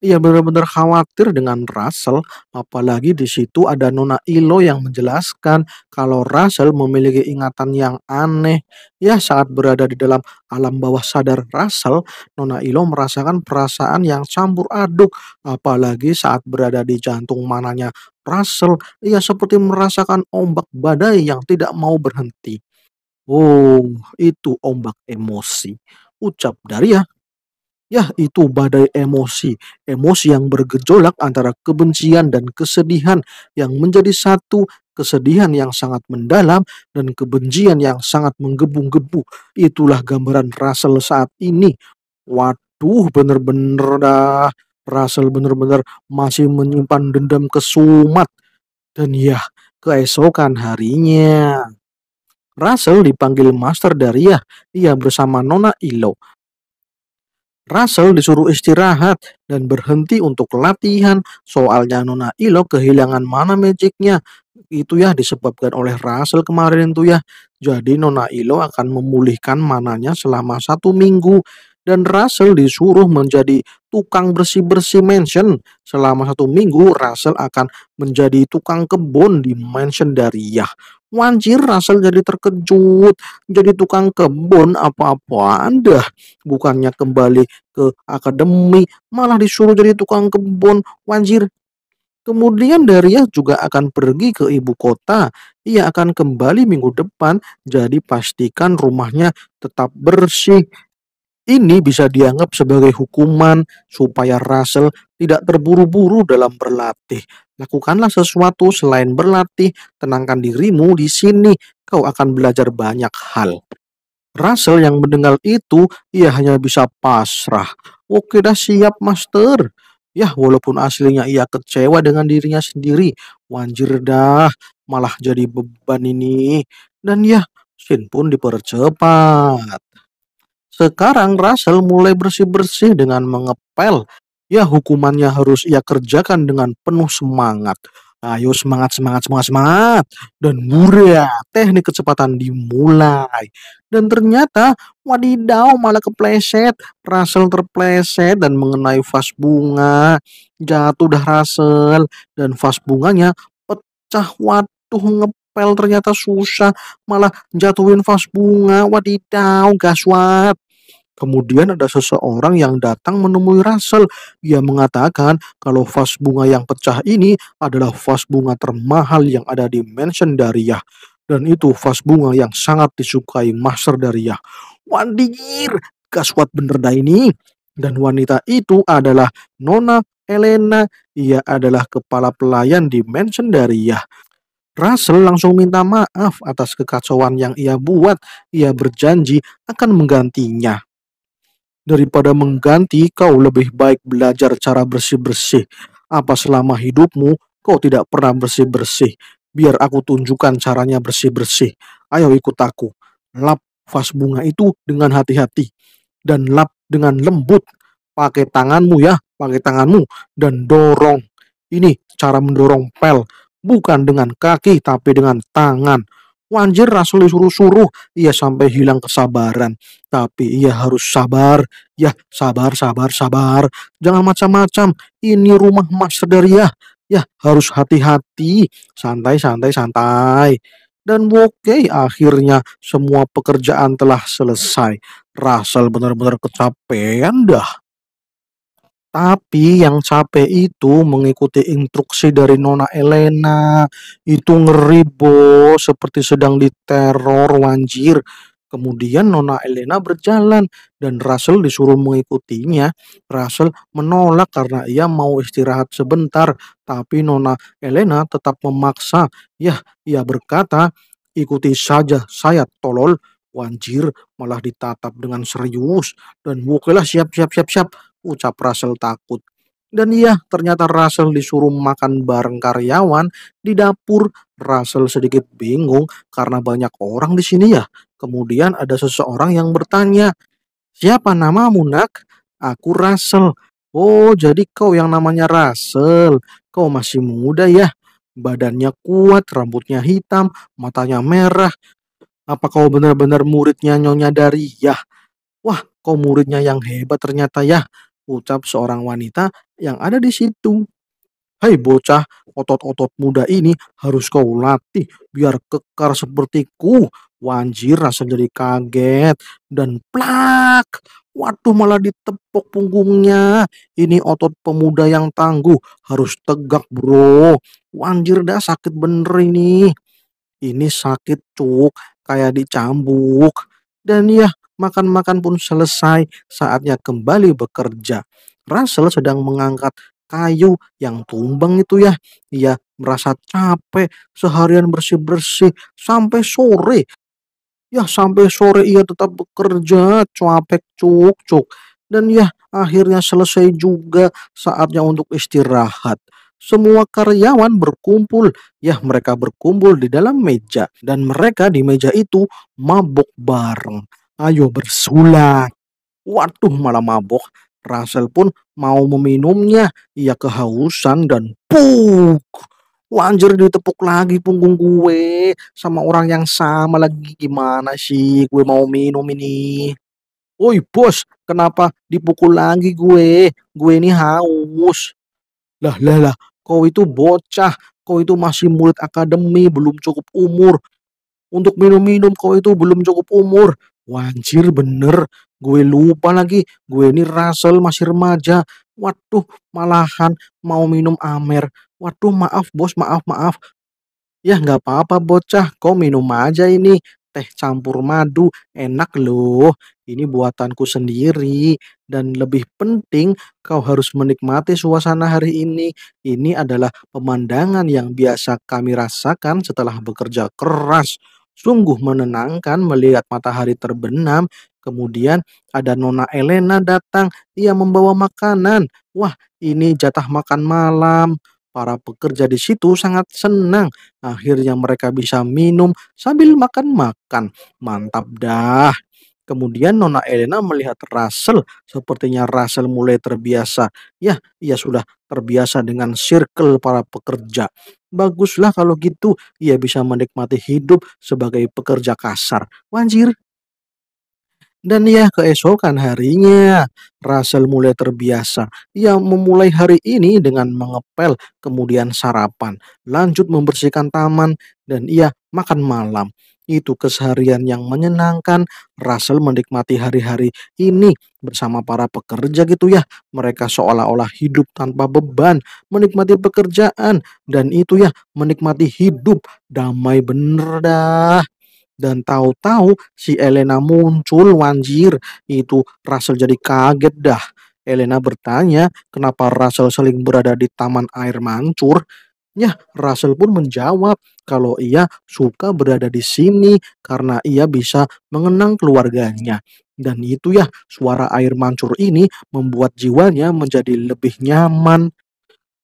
ia benar-benar khawatir dengan Russell, apalagi di situ ada Nona Ilo yang menjelaskan kalau Russell memiliki ingatan yang aneh. Ya saat berada di dalam alam bawah sadar Russell, Nona Ilo merasakan perasaan yang campur aduk, apalagi saat berada di jantung mananya Russell, ia seperti merasakan ombak badai yang tidak mau berhenti. Oh, itu ombak emosi, ucap Daria Ya, itu badai emosi. Emosi yang bergejolak antara kebencian dan kesedihan yang menjadi satu, kesedihan yang sangat mendalam dan kebencian yang sangat menggebu-gebu. Itulah gambaran Russell saat ini. Waduh, bener-bener dah. Russell bener-bener masih menyimpan dendam ke Sumat. Dan ya, keesokan harinya. Russell dipanggil Master Dariah. Ia bersama Nona Ilo Russell disuruh istirahat dan berhenti untuk latihan. Soalnya Nona Ilo kehilangan mana magicnya. Itu ya disebabkan oleh Russell kemarin itu ya. Jadi Nona Ilo akan memulihkan mananya selama satu minggu. Dan Russell disuruh menjadi tukang bersih-bersih mansion. Selama satu minggu Russell akan menjadi tukang kebun di mansion dari Yah. Wanjir Rasel jadi terkejut, jadi tukang kebun apa apa anda Bukannya kembali ke akademi, malah disuruh jadi tukang kebun. Wanjir. Kemudian Daria juga akan pergi ke ibu kota. Ia akan kembali minggu depan, jadi pastikan rumahnya tetap bersih. Ini bisa dianggap sebagai hukuman supaya Russell tidak terburu-buru dalam berlatih. Lakukanlah sesuatu selain berlatih, tenangkan dirimu di sini, kau akan belajar banyak hal. Russell yang mendengar itu, ia hanya bisa pasrah. Oke dah siap, Master. Ya, walaupun aslinya ia kecewa dengan dirinya sendiri. Wanjir dah, malah jadi beban ini. Dan ya, sin pun dipercepat. Sekarang Russell mulai bersih-bersih dengan mengepel ya hukumannya harus ia kerjakan dengan penuh semangat. Ayo semangat, semangat, semangat, semangat. Dan muria, teknik kecepatan dimulai. Dan ternyata, wadidaw malah kepleset. Russell terpleset dan mengenai vas bunga. Jatuh dah Russell. Dan vas bunganya pecah waduh ngepel ternyata susah. Malah jatuhin vas bunga, wadidaw gaswat. Kemudian ada seseorang yang datang menemui Russell. Ia mengatakan kalau vas bunga yang pecah ini adalah vas bunga termahal yang ada di mansion Dariyah. Dan itu vas bunga yang sangat disukai Master Dariyah. Wandir, gaswat bener dah ini. Dan wanita itu adalah Nona Elena. Ia adalah kepala pelayan di mansion Dariyah. Russell langsung minta maaf atas kekacauan yang ia buat. Ia berjanji akan menggantinya. Daripada mengganti, kau lebih baik belajar cara bersih-bersih. Apa selama hidupmu kau tidak pernah bersih-bersih? Biar aku tunjukkan caranya bersih-bersih. Ayo ikut aku. Lap vas bunga itu dengan hati-hati dan lap dengan lembut. Pakai tanganmu ya, pakai tanganmu dan dorong. Ini cara mendorong pel, bukan dengan kaki tapi dengan tangan. Wanjir Rasul disuruh-suruh, ia sampai hilang kesabaran. Tapi ia harus sabar, ya sabar, sabar, sabar. Jangan macam-macam, ini rumah Mas Sedariah. Ya. ya harus hati-hati, santai, santai, santai. Dan okay, akhirnya semua pekerjaan telah selesai. Rasul benar-benar kecapean dah. Tapi yang capek itu mengikuti instruksi dari Nona Elena. Itu ngeri, Bo. Seperti sedang diteror wanjir. Kemudian Nona Elena berjalan dan Russell disuruh mengikutinya. Russell menolak karena ia mau istirahat sebentar. Tapi Nona Elena tetap memaksa. Yah, ia berkata, ikuti saja saya tolol. Wanjir malah ditatap dengan serius. Dan bukalah siap-siap-siap-siap ucap Russell takut. Dan iya, ternyata Russell disuruh makan bareng karyawan di dapur. Russell sedikit bingung karena banyak orang di sini ya. Kemudian ada seseorang yang bertanya, Siapa nama Munak Aku Russell. Oh, jadi kau yang namanya Russell. Kau masih muda ya. Badannya kuat, rambutnya hitam, matanya merah. Apa kau benar-benar muridnya Nyonya Dari? Ya. Wah, kau muridnya yang hebat ternyata ya ucap seorang wanita yang ada di situ. Hai hey bocah, otot-otot muda ini harus kau latih biar kekar sepertiku. Wanjir rasa jadi kaget dan plak. Waduh malah ditepok punggungnya. Ini otot pemuda yang tangguh harus tegak bro. Wanjir dah sakit bener ini. Ini sakit cuk, kayak dicambuk. Dan ya makan-makan pun selesai, saatnya kembali bekerja. Russell sedang mengangkat kayu yang tumbang itu ya. Ia merasa capek, seharian bersih-bersih sampai sore. Ya sampai sore ia tetap bekerja, capek cuk-cuk. Dan ya akhirnya selesai juga saatnya untuk istirahat. Semua karyawan berkumpul, ya mereka berkumpul di dalam meja dan mereka di meja itu mabuk bareng. Ayo bersulat. Waduh malah mabok. Russell pun mau meminumnya. Ia kehausan dan puk. Wanjir ditepuk lagi punggung gue sama orang yang sama lagi gimana sih gue mau minum ini. Woi bos, kenapa dipukul lagi gue? Gue ini haus. Lah lah lah, kau itu bocah, kau itu masih murid akademi, belum cukup umur. Untuk minum-minum kau itu belum cukup umur. Wajir bener, gue lupa lagi. Gue ini Russell masih remaja. Waduh, malahan mau minum Amer. Waduh, maaf bos, maaf, maaf. Ya nggak apa-apa bocah, kau minum aja ini. Teh campur madu, enak loh. Ini buatanku sendiri. Dan lebih penting, kau harus menikmati suasana hari ini. Ini adalah pemandangan yang biasa kami rasakan setelah bekerja keras. Sungguh menenangkan melihat matahari terbenam. Kemudian ada Nona Elena datang. ia membawa makanan. Wah, ini jatah makan malam. Para pekerja di situ sangat senang. Akhirnya mereka bisa minum sambil makan-makan. Mantap dah. Kemudian Nona Elena melihat Russell, sepertinya Russell mulai terbiasa. Ya, ia sudah terbiasa dengan circle para pekerja. Baguslah kalau gitu, ia bisa menikmati hidup sebagai pekerja kasar. Wanjir. Dan ya keesokan harinya, Russell mulai terbiasa. Ia memulai hari ini dengan mengepel, kemudian sarapan, lanjut membersihkan taman, dan ia makan malam itu keseharian yang menyenangkan. Russell menikmati hari-hari ini bersama para pekerja gitu ya. Mereka seolah-olah hidup tanpa beban, menikmati pekerjaan dan itu ya menikmati hidup damai bener dah dan tahu-tahu si Elena muncul wanjir itu Russell jadi kaget dah Elena bertanya kenapa Russell seling berada di taman air mancur Ya, nah, Rasul pun menjawab kalau ia suka berada di sini karena ia bisa mengenang keluarganya. Dan itu ya, suara air mancur ini membuat jiwanya menjadi lebih nyaman.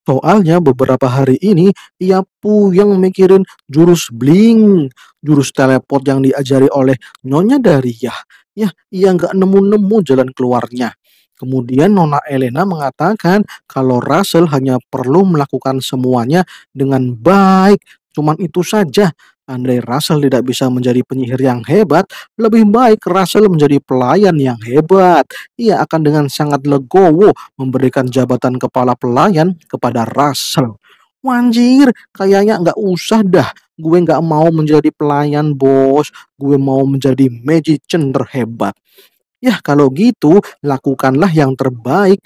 Soalnya beberapa hari ini ia puyeng mikirin jurus bling, jurus teleport yang diajari oleh Nyonya Daria. Ya, ia nggak nemu-nemu jalan keluarnya. Kemudian Nona Elena mengatakan kalau Russell hanya perlu melakukan semuanya dengan baik. Cuman itu saja. Andai Russell tidak bisa menjadi penyihir yang hebat, lebih baik Russell menjadi pelayan yang hebat. Ia akan dengan sangat legowo memberikan jabatan kepala pelayan kepada Russell. Wanjir, kayaknya nggak usah dah. Gue nggak mau menjadi pelayan bos. Gue mau menjadi magician terhebat. Ya kalau gitu, lakukanlah yang terbaik.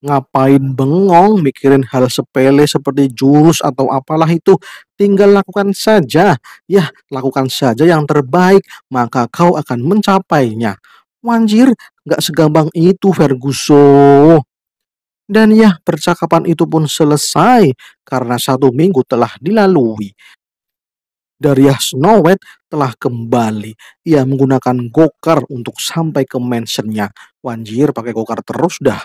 Ngapain bengong mikirin hal sepele seperti jurus atau apalah itu? Tinggal lakukan saja. Ya, lakukan saja yang terbaik, maka kau akan mencapainya. Wanjir, gak segampang itu Ferguson. Dan ya, percakapan itu pun selesai karena satu minggu telah dilalui dari Snowet telah kembali. Ia menggunakan gokar untuk sampai ke mansionnya. Wanjir pakai gokar terus dah.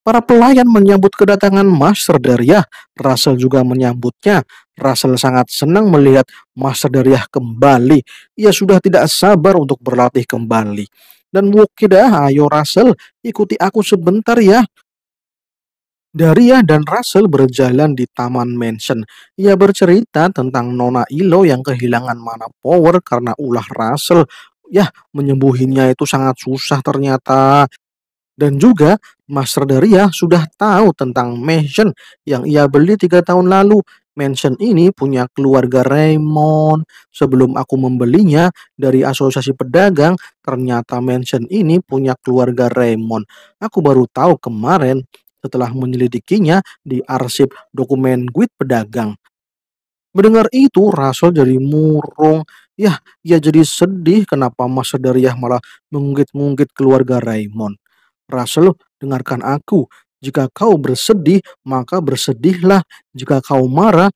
Para pelayan menyambut kedatangan Master Daryah. Russell juga menyambutnya. Russell sangat senang melihat Master Daryah kembali. Ia sudah tidak sabar untuk berlatih kembali. Dan Wukidah, ayo Russell, ikuti aku sebentar ya. Daria dan Russell berjalan di Taman Mansion. Ia bercerita tentang Nona Ilo yang kehilangan mana power karena ulah Russell. Ya, menyembuhinya itu sangat susah ternyata. Dan juga Master Daria sudah tahu tentang mansion yang ia beli tiga tahun lalu. Mansion ini punya keluarga Raymond. Sebelum aku membelinya dari asosiasi pedagang, ternyata mansion ini punya keluarga Raymond. Aku baru tahu kemarin setelah menyelidikinya di arsip dokumen guit pedagang. Mendengar itu, Rasul jadi murung. Yah, ia jadi sedih kenapa Mas Dariah malah mengungkit-ngungkit keluarga Raymond. Rasul, dengarkan aku. Jika kau bersedih, maka bersedihlah. Jika kau marah,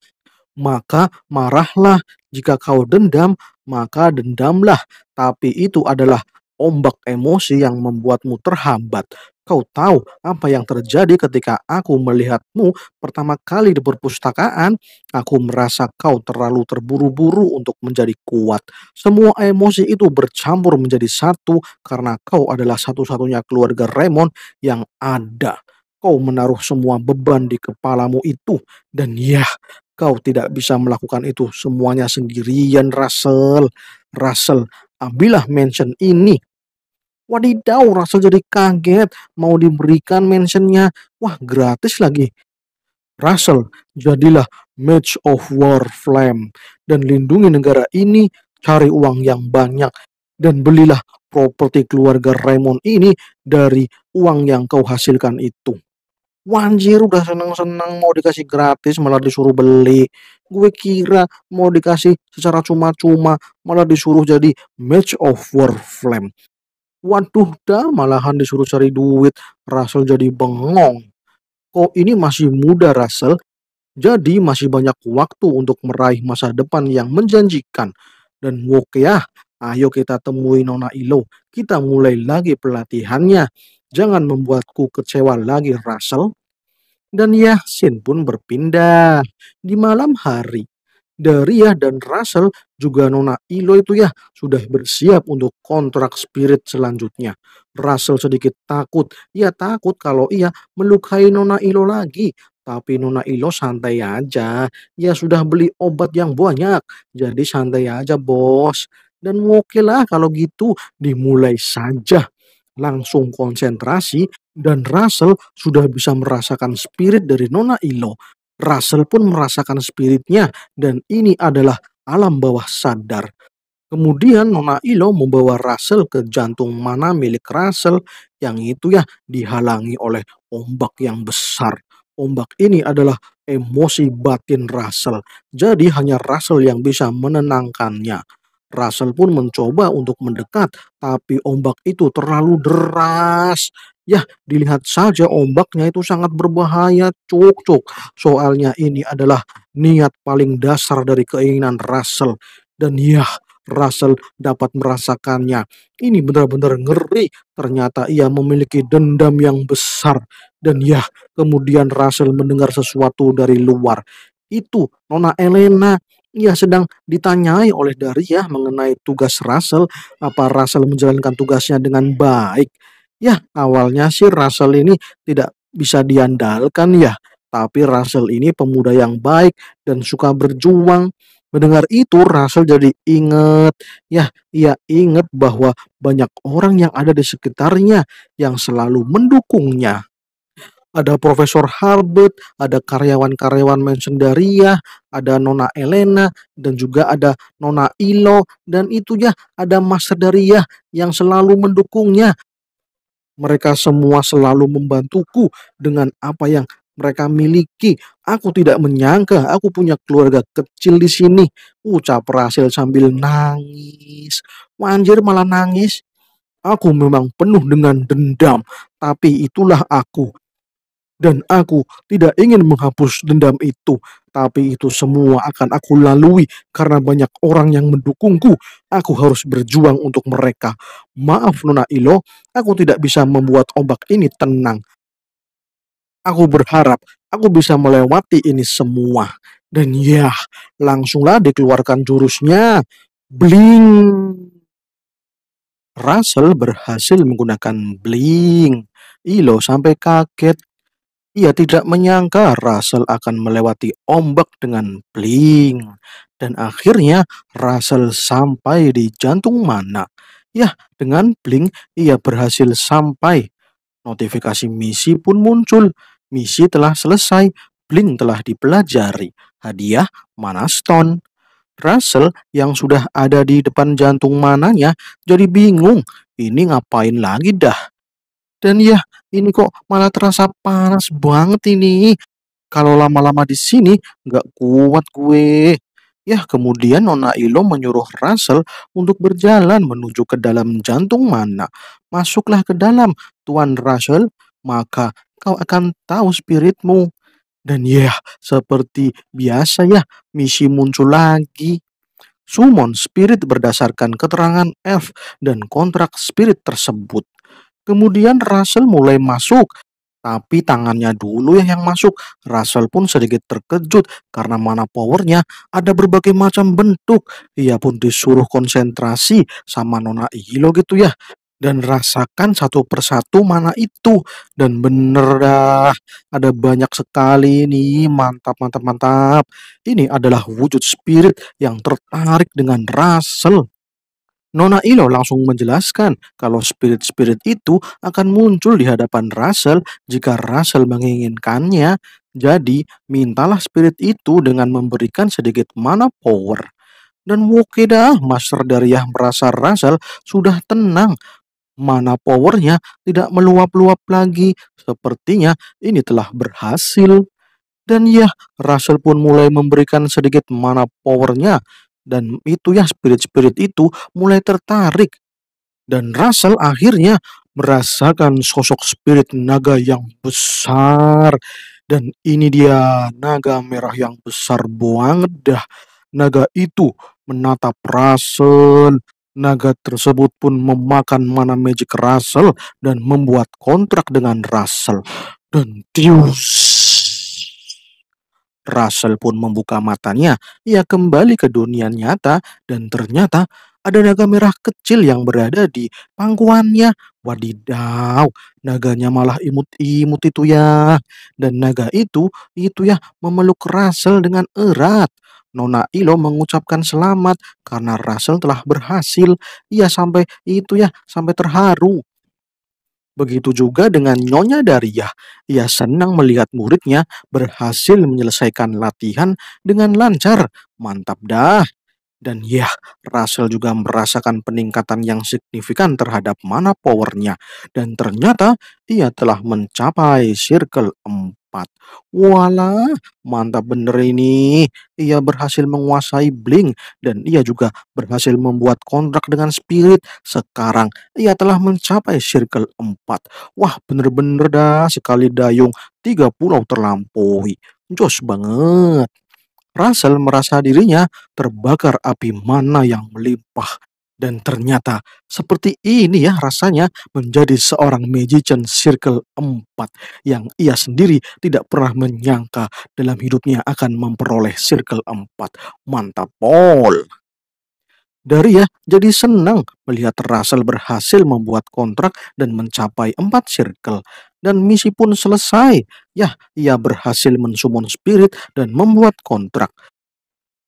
maka marahlah. Jika kau dendam, maka dendamlah. Tapi itu adalah ombak emosi yang membuatmu terhambat. Kau tahu apa yang terjadi ketika aku melihatmu pertama kali di perpustakaan. Aku merasa kau terlalu terburu-buru untuk menjadi kuat. Semua emosi itu bercampur menjadi satu karena kau adalah satu-satunya keluarga Raymond yang ada. Kau menaruh semua beban di kepalamu itu, dan ya, kau tidak bisa melakukan itu semuanya sendirian, Russell. Russell, ambillah mansion ini Wadidaw, Rasul jadi kaget mau diberikan mentionnya. Wah, gratis lagi. Rasul, jadilah match of war flame dan lindungi negara ini, cari uang yang banyak dan belilah properti keluarga Raymond ini dari uang yang kau hasilkan itu. Wanjir udah seneng-seneng mau dikasih gratis malah disuruh beli. Gue kira mau dikasih secara cuma-cuma malah disuruh jadi match of war flame. Waduh dah malahan disuruh cari duit, Russell jadi bengong. Kok ini masih muda Russell, jadi masih banyak waktu untuk meraih masa depan yang menjanjikan. Dan ya, ayo kita temui Nona Ilo, kita mulai lagi pelatihannya. Jangan membuatku kecewa lagi Russell. Dan Yasin pun berpindah. Di malam hari, dari ya dan Russell juga Nona Ilo itu ya sudah bersiap untuk kontrak spirit selanjutnya. Russell sedikit takut, ia takut kalau ia melukai Nona Ilo lagi. Tapi Nona Ilo santai aja, ia sudah beli obat yang banyak, jadi santai aja bos. Dan oke lah kalau gitu dimulai saja langsung konsentrasi dan Russell sudah bisa merasakan spirit dari Nona Ilo Russell pun merasakan spiritnya dan ini adalah alam bawah sadar. Kemudian Nona Ilo membawa Russell ke jantung mana milik Russell yang itu ya dihalangi oleh ombak yang besar. Ombak ini adalah emosi batin Russell. Jadi hanya Russell yang bisa menenangkannya. Russell pun mencoba untuk mendekat, tapi ombak itu terlalu deras Ya, dilihat saja ombaknya itu sangat berbahaya, cuk cuk. Soalnya ini adalah niat paling dasar dari keinginan Russell. Dan ya, Russell dapat merasakannya. Ini benar-benar ngeri. Ternyata ia memiliki dendam yang besar. Dan ya, kemudian Russell mendengar sesuatu dari luar. Itu Nona Elena ia sedang ditanyai oleh Daria mengenai tugas Russell, apa Russell menjalankan tugasnya dengan baik. Ya, awalnya sih Russell ini tidak bisa diandalkan ya, tapi Russell ini pemuda yang baik dan suka berjuang. Mendengar itu, Russell jadi ingat, ya, ia ingat bahwa banyak orang yang ada di sekitarnya yang selalu mendukungnya. Ada Profesor Harbert, ada karyawan-karyawan Mensendaria, ada Nona Elena, dan juga ada Nona Ilo, dan itu ya, ada Master Daria yang selalu mendukungnya mereka semua selalu membantuku dengan apa yang mereka miliki. Aku tidak menyangka aku punya keluarga kecil di sini. Ucap Rasil sambil nangis. Manjir malah nangis. Aku memang penuh dengan dendam, tapi itulah aku dan aku tidak ingin menghapus dendam itu. Tapi itu semua akan aku lalui karena banyak orang yang mendukungku. Aku harus berjuang untuk mereka. Maaf Nona Ilo, aku tidak bisa membuat ombak ini tenang. Aku berharap aku bisa melewati ini semua. Dan ya, langsunglah dikeluarkan jurusnya. Bling! Russell berhasil menggunakan bling. Ilo sampai kaget ia tidak menyangka Russell akan melewati ombak dengan bling. Dan akhirnya Russell sampai di jantung mana. Ya, dengan bling ia berhasil sampai. Notifikasi misi pun muncul. Misi telah selesai, bling telah dipelajari. Hadiah mana stone. Russell yang sudah ada di depan jantung mananya jadi bingung. Ini ngapain lagi dah? Dan ya, ini kok malah terasa panas banget ini. Kalau lama-lama di sini, nggak kuat gue. Ya, kemudian Nona Ilo menyuruh Russell untuk berjalan menuju ke dalam jantung mana. Masuklah ke dalam, Tuan Russell, maka kau akan tahu spiritmu. Dan ya, seperti biasa ya, misi muncul lagi. Summon spirit berdasarkan keterangan F dan kontrak spirit tersebut. Kemudian Russell mulai masuk, tapi tangannya dulu yang masuk. Russell pun sedikit terkejut karena mana powernya ada berbagai macam bentuk. Ia pun disuruh konsentrasi sama Nona Ilo gitu ya. Dan rasakan satu persatu mana itu. Dan bener dah, ada banyak sekali nih. Mantap, mantap, mantap. Ini adalah wujud spirit yang tertarik dengan Russell. Nona Ilo langsung menjelaskan kalau spirit-spirit itu akan muncul di hadapan Russell jika Russell menginginkannya. Jadi, mintalah spirit itu dengan memberikan sedikit mana power. Dan Wokeda Master Daryah merasa Russell sudah tenang. Mana powernya tidak meluap-luap lagi. Sepertinya ini telah berhasil. Dan ya, Russell pun mulai memberikan sedikit mana powernya dan itu ya spirit-spirit itu mulai tertarik. Dan Russell akhirnya merasakan sosok spirit naga yang besar. Dan ini dia naga merah yang besar banget dah. Naga itu menatap Russell. Naga tersebut pun memakan mana magic Russell dan membuat kontrak dengan Russell. Dan Tius Russell pun membuka matanya. Ia kembali ke dunia nyata dan ternyata ada naga merah kecil yang berada di pangkuannya. Wadidaw, naganya malah imut-imut itu ya. Dan naga itu, itu ya memeluk Russell dengan erat. Nona Ilo mengucapkan selamat karena Russell telah berhasil. Ia sampai itu ya, sampai terharu. Begitu juga dengan Nyonya Dariyah, ia senang melihat muridnya berhasil menyelesaikan latihan dengan lancar. Mantap dah. Dan ya, Russell juga merasakan peningkatan yang signifikan terhadap mana powernya. Dan ternyata ia telah mencapai circle 4 tepat. Walah, mantap bener ini. Ia berhasil menguasai Blink dan ia juga berhasil membuat kontrak dengan Spirit. Sekarang ia telah mencapai circle 4. Wah, bener-bener dah sekali dayung tiga pulau terlampaui. Jos banget. Russell merasa dirinya terbakar api mana yang melimpah. Dan ternyata seperti ini ya rasanya menjadi seorang magician circle 4 yang ia sendiri tidak pernah menyangka dalam hidupnya akan memperoleh circle 4. Mantap pol. Dari ya jadi senang melihat Russell berhasil membuat kontrak dan mencapai 4 circle. Dan misi pun selesai. Ya, ia berhasil mensummon spirit dan membuat kontrak.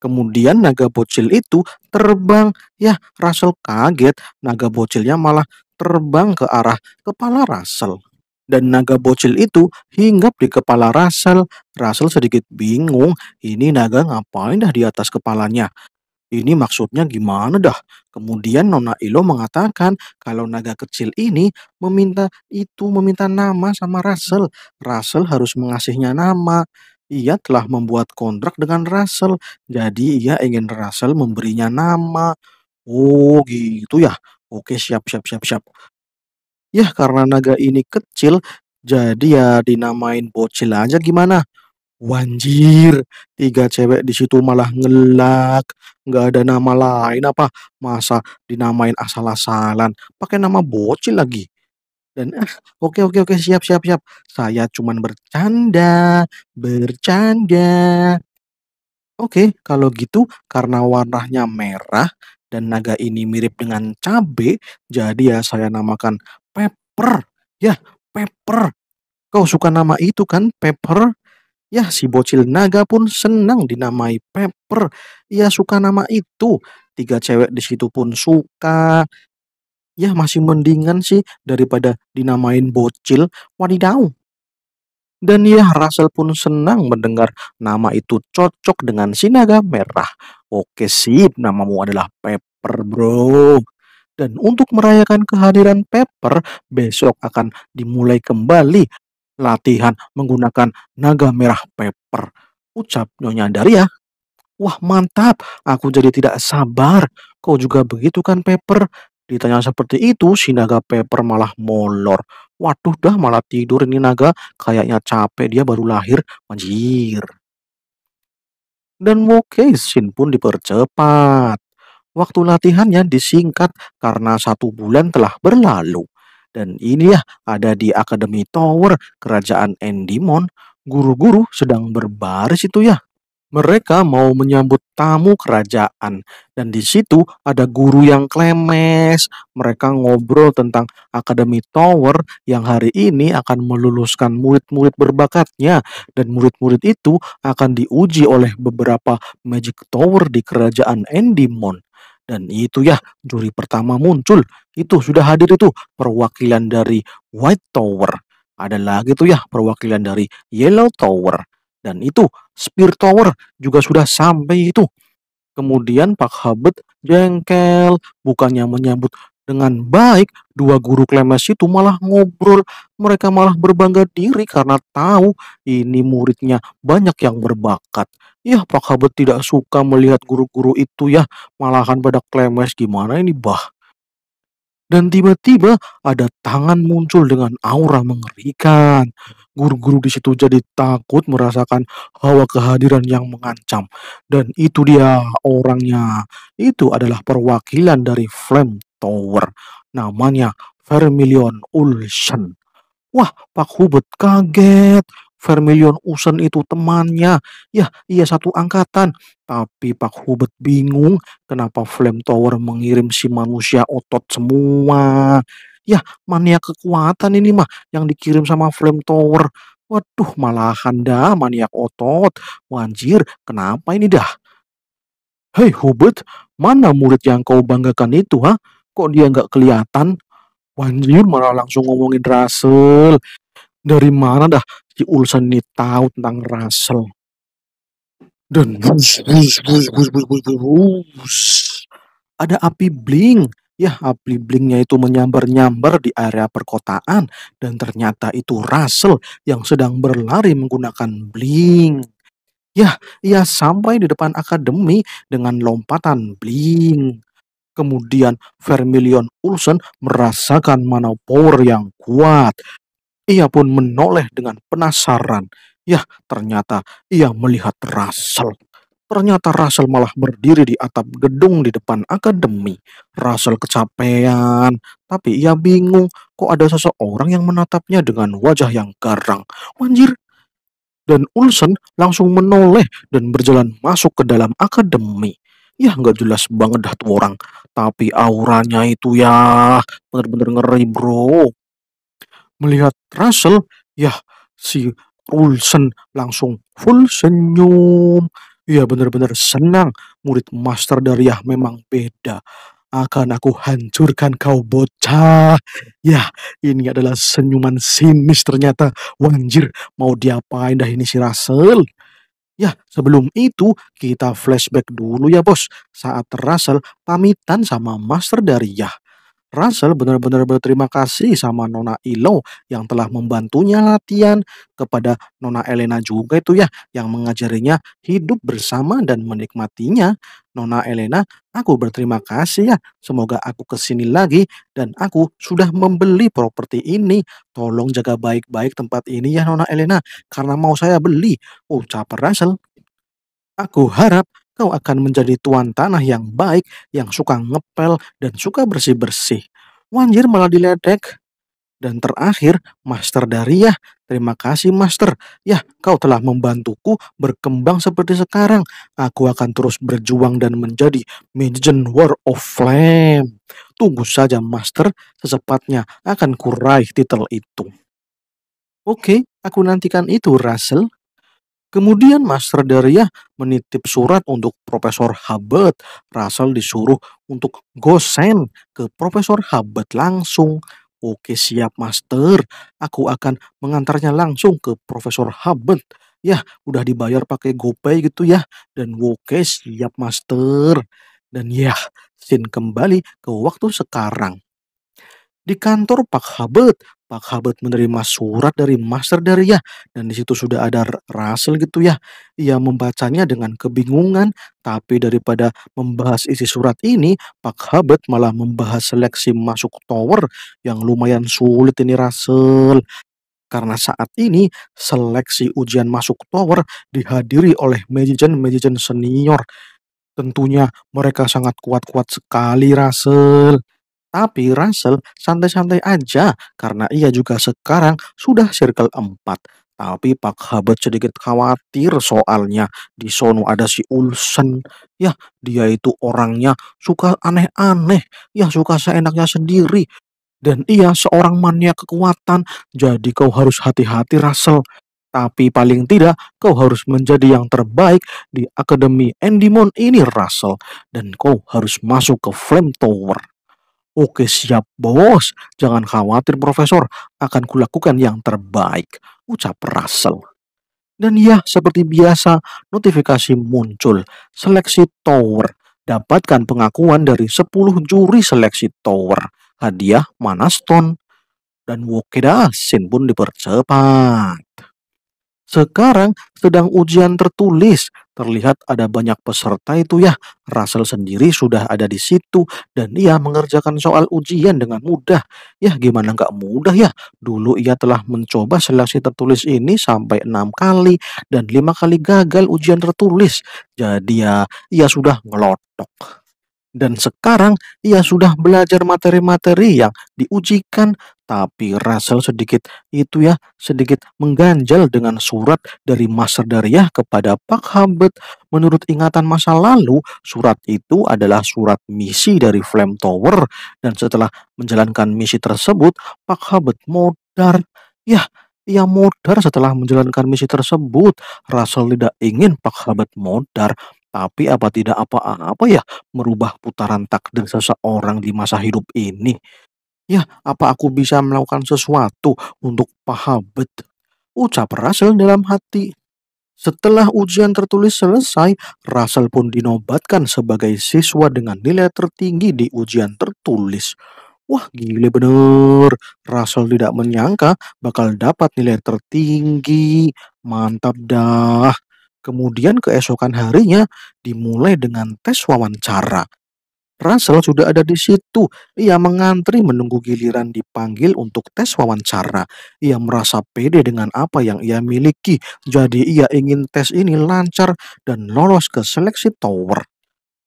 Kemudian naga bocil itu terbang. Ya, Russell kaget. Naga bocilnya malah terbang ke arah kepala Russell. Dan naga bocil itu hinggap di kepala Russell. Russell sedikit bingung, ini naga ngapain dah di atas kepalanya? Ini maksudnya gimana dah? Kemudian Nona Ilo mengatakan kalau naga kecil ini meminta itu meminta nama sama Russell. Russell harus mengasihnya nama ia telah membuat kontrak dengan Russell. Jadi ia ingin Russell memberinya nama. Oh gitu ya. Oke siap siap siap siap. Ya karena naga ini kecil jadi ya dinamain bocil aja gimana. Wanjir, tiga cewek di situ malah ngelak, Gak ada nama lain apa? Masa dinamain asal-asalan, pakai nama bocil lagi. Dan, ah, oke oke oke, siap siap siap. Saya cuman bercanda, bercanda. Oke, kalau gitu karena warnanya merah dan naga ini mirip dengan cabe, jadi ya saya namakan Pepper. Ya, Pepper. Kau suka nama itu kan, Pepper? Ya, si bocil naga pun senang dinamai Pepper. Ia suka nama itu. Tiga cewek di situ pun suka. Ya masih mendingan sih daripada dinamain bocil, wadidau. Dan ya Russell pun senang mendengar nama itu cocok dengan si naga merah. Oke sip, namamu adalah Pepper bro. Dan untuk merayakan kehadiran Pepper, besok akan dimulai kembali latihan menggunakan naga merah Pepper. Ucap Nyonya Daria. Wah mantap, aku jadi tidak sabar. Kau juga begitu kan Pepper? Ditanya seperti itu, si naga paper malah molor. Waduh dah malah tidur ini naga, kayaknya capek dia baru lahir, manjir. Dan sin pun dipercepat. Waktu latihannya disingkat karena satu bulan telah berlalu. Dan ini ya ada di Akademi Tower Kerajaan Endimon, guru-guru sedang berbaris itu ya. Mereka mau menyambut tamu kerajaan dan di situ ada guru yang klemes. Mereka ngobrol tentang Akademi Tower yang hari ini akan meluluskan murid-murid berbakatnya dan murid-murid itu akan diuji oleh beberapa Magic Tower di kerajaan Endymon. Dan itu ya, juri pertama muncul. Itu sudah hadir itu perwakilan dari White Tower. Ada lagi tuh ya perwakilan dari Yellow Tower dan itu, Spear Tower juga sudah sampai itu. Kemudian Pak Habet jengkel, bukannya menyambut dengan baik, dua guru klemes itu malah ngobrol. Mereka malah berbangga diri karena tahu ini muridnya banyak yang berbakat. Ya, Pak Habet tidak suka melihat guru-guru itu ya, malahan pada klemes gimana ini bah. Dan tiba-tiba ada tangan muncul dengan aura mengerikan. Guru-guru di situ jadi takut merasakan hawa kehadiran yang mengancam. Dan itu dia orangnya. Itu adalah perwakilan dari Flame Tower. Namanya Vermilion Ulshan. Wah, Pak Hubert kaget. Vermilion Usen itu temannya. Ya, ia satu angkatan. Tapi Pak Hubert bingung kenapa Flame Tower mengirim si manusia otot semua. Ya, mania kekuatan ini mah yang dikirim sama Flame Tower. Waduh, malahan dah maniak otot. Wanjir, kenapa ini dah? Hei Hubert, mana murid yang kau banggakan itu ha? Kok dia nggak kelihatan? Wanjir malah langsung ngomongin Russell. Dari mana dah si Ulsan ini tahu tentang Russell? Dan bus, bus, bus, bus, bus, bus, Ada api bling. Ya, api blingnya itu menyambar-nyambar di area perkotaan dan ternyata itu Russell yang sedang berlari menggunakan bling. Ya, ia sampai di depan akademi dengan lompatan bling. Kemudian Vermilion Olsen merasakan mana power yang kuat ia pun menoleh dengan penasaran. Ya, ternyata ia melihat Russell. Ternyata Russell malah berdiri di atap gedung di depan akademi. Russell kecapean, tapi ia bingung kok ada seseorang yang menatapnya dengan wajah yang garang. Wanjir, dan Olsen langsung menoleh dan berjalan masuk ke dalam akademi. Ya nggak jelas banget dah tuh orang, tapi auranya itu ya bener-bener ngeri bro. Melihat Russell, ya si Olsen langsung full senyum. Ya, benar-benar senang, murid master dari Yah memang beda. Akan aku hancurkan kau bocah. Ya, ini adalah senyuman sinis ternyata. Wanjir, mau diapain dah ini si Russell? Ya, sebelum itu kita flashback dulu ya bos. Saat Russell pamitan sama master dari Yah. Russell benar-benar berterima kasih sama Nona Ilo yang telah membantunya latihan kepada Nona Elena juga itu ya yang mengajarinya hidup bersama dan menikmatinya. Nona Elena, aku berterima kasih ya. Semoga aku kesini lagi dan aku sudah membeli properti ini. Tolong jaga baik-baik tempat ini ya Nona Elena karena mau saya beli. Ucap Russell. Aku harap kau akan menjadi tuan tanah yang baik, yang suka ngepel dan suka bersih-bersih. Wanjir malah diledek. Dan terakhir, Master Dariah, terima kasih Master. Ya, kau telah membantuku berkembang seperti sekarang. Aku akan terus berjuang dan menjadi Magician War of Flame. Tunggu saja Master, secepatnya akan kuraih titel itu. Oke, aku nantikan itu Russell. Kemudian Master Daria menitip surat untuk Profesor Hubbard. Russell disuruh untuk gosen ke Profesor Hubbard langsung. Oke siap Master, aku akan mengantarnya langsung ke Profesor Hubbard. Ya, udah dibayar pakai GoPay gitu ya. Dan oke siap Master. Dan ya, Sin kembali ke waktu sekarang. Di kantor Pak Hubbard, Pak Albert menerima surat dari Master dari ya, dan di situ sudah ada Russell gitu ya. Ia membacanya dengan kebingungan, tapi daripada membahas isi surat ini, Pak Albert malah membahas seleksi masuk tower yang lumayan sulit ini Russell. Karena saat ini seleksi ujian masuk tower dihadiri oleh magician-magician senior. Tentunya mereka sangat kuat-kuat sekali Russell. Tapi Russell santai-santai aja karena ia juga sekarang sudah circle 4. Tapi Pak Habat sedikit khawatir soalnya di sono ada si Ulsen. Ya, dia itu orangnya suka aneh-aneh, ya suka seenaknya sendiri. Dan ia seorang mania kekuatan, jadi kau harus hati-hati Russell. Tapi paling tidak kau harus menjadi yang terbaik di Akademi Endymon ini Russell. Dan kau harus masuk ke Flame Tower. Oke siap bos, jangan khawatir profesor, akan kulakukan yang terbaik, ucap Russell. Dan ya, seperti biasa, notifikasi muncul, seleksi tower, dapatkan pengakuan dari 10 juri seleksi tower, hadiah manaston, dan sin pun dipercepat. Sekarang sedang ujian tertulis. Terlihat ada banyak peserta itu ya. Russell sendiri sudah ada di situ dan ia mengerjakan soal ujian dengan mudah. Ya gimana nggak mudah ya. Dulu ia telah mencoba seleksi tertulis ini sampai enam kali dan lima kali gagal ujian tertulis. Jadi ya ia sudah ngelotok dan sekarang ia sudah belajar materi-materi yang diujikan tapi Russell sedikit itu ya, sedikit mengganjal dengan surat dari Mas Dariyah kepada Pak Habet. Menurut ingatan masa lalu, surat itu adalah surat misi dari Flame Tower. Dan setelah menjalankan misi tersebut, Pak Habet modar. Ya, ia modar setelah menjalankan misi tersebut. Russell tidak ingin Pak Habet modar. Tapi apa tidak apa-apa ya merubah putaran takdir seseorang di masa hidup ini. Ya, apa aku bisa melakukan sesuatu untuk Pahabed? Ucap Russell dalam hati. Setelah ujian tertulis selesai, Russell pun dinobatkan sebagai siswa dengan nilai tertinggi di ujian tertulis. Wah gila bener, Russell tidak menyangka bakal dapat nilai tertinggi. Mantap dah. Kemudian keesokan harinya dimulai dengan tes wawancara. Russell sudah ada di situ. Ia mengantri menunggu giliran dipanggil untuk tes wawancara. Ia merasa pede dengan apa yang ia miliki, jadi ia ingin tes ini lancar dan lolos ke seleksi tower.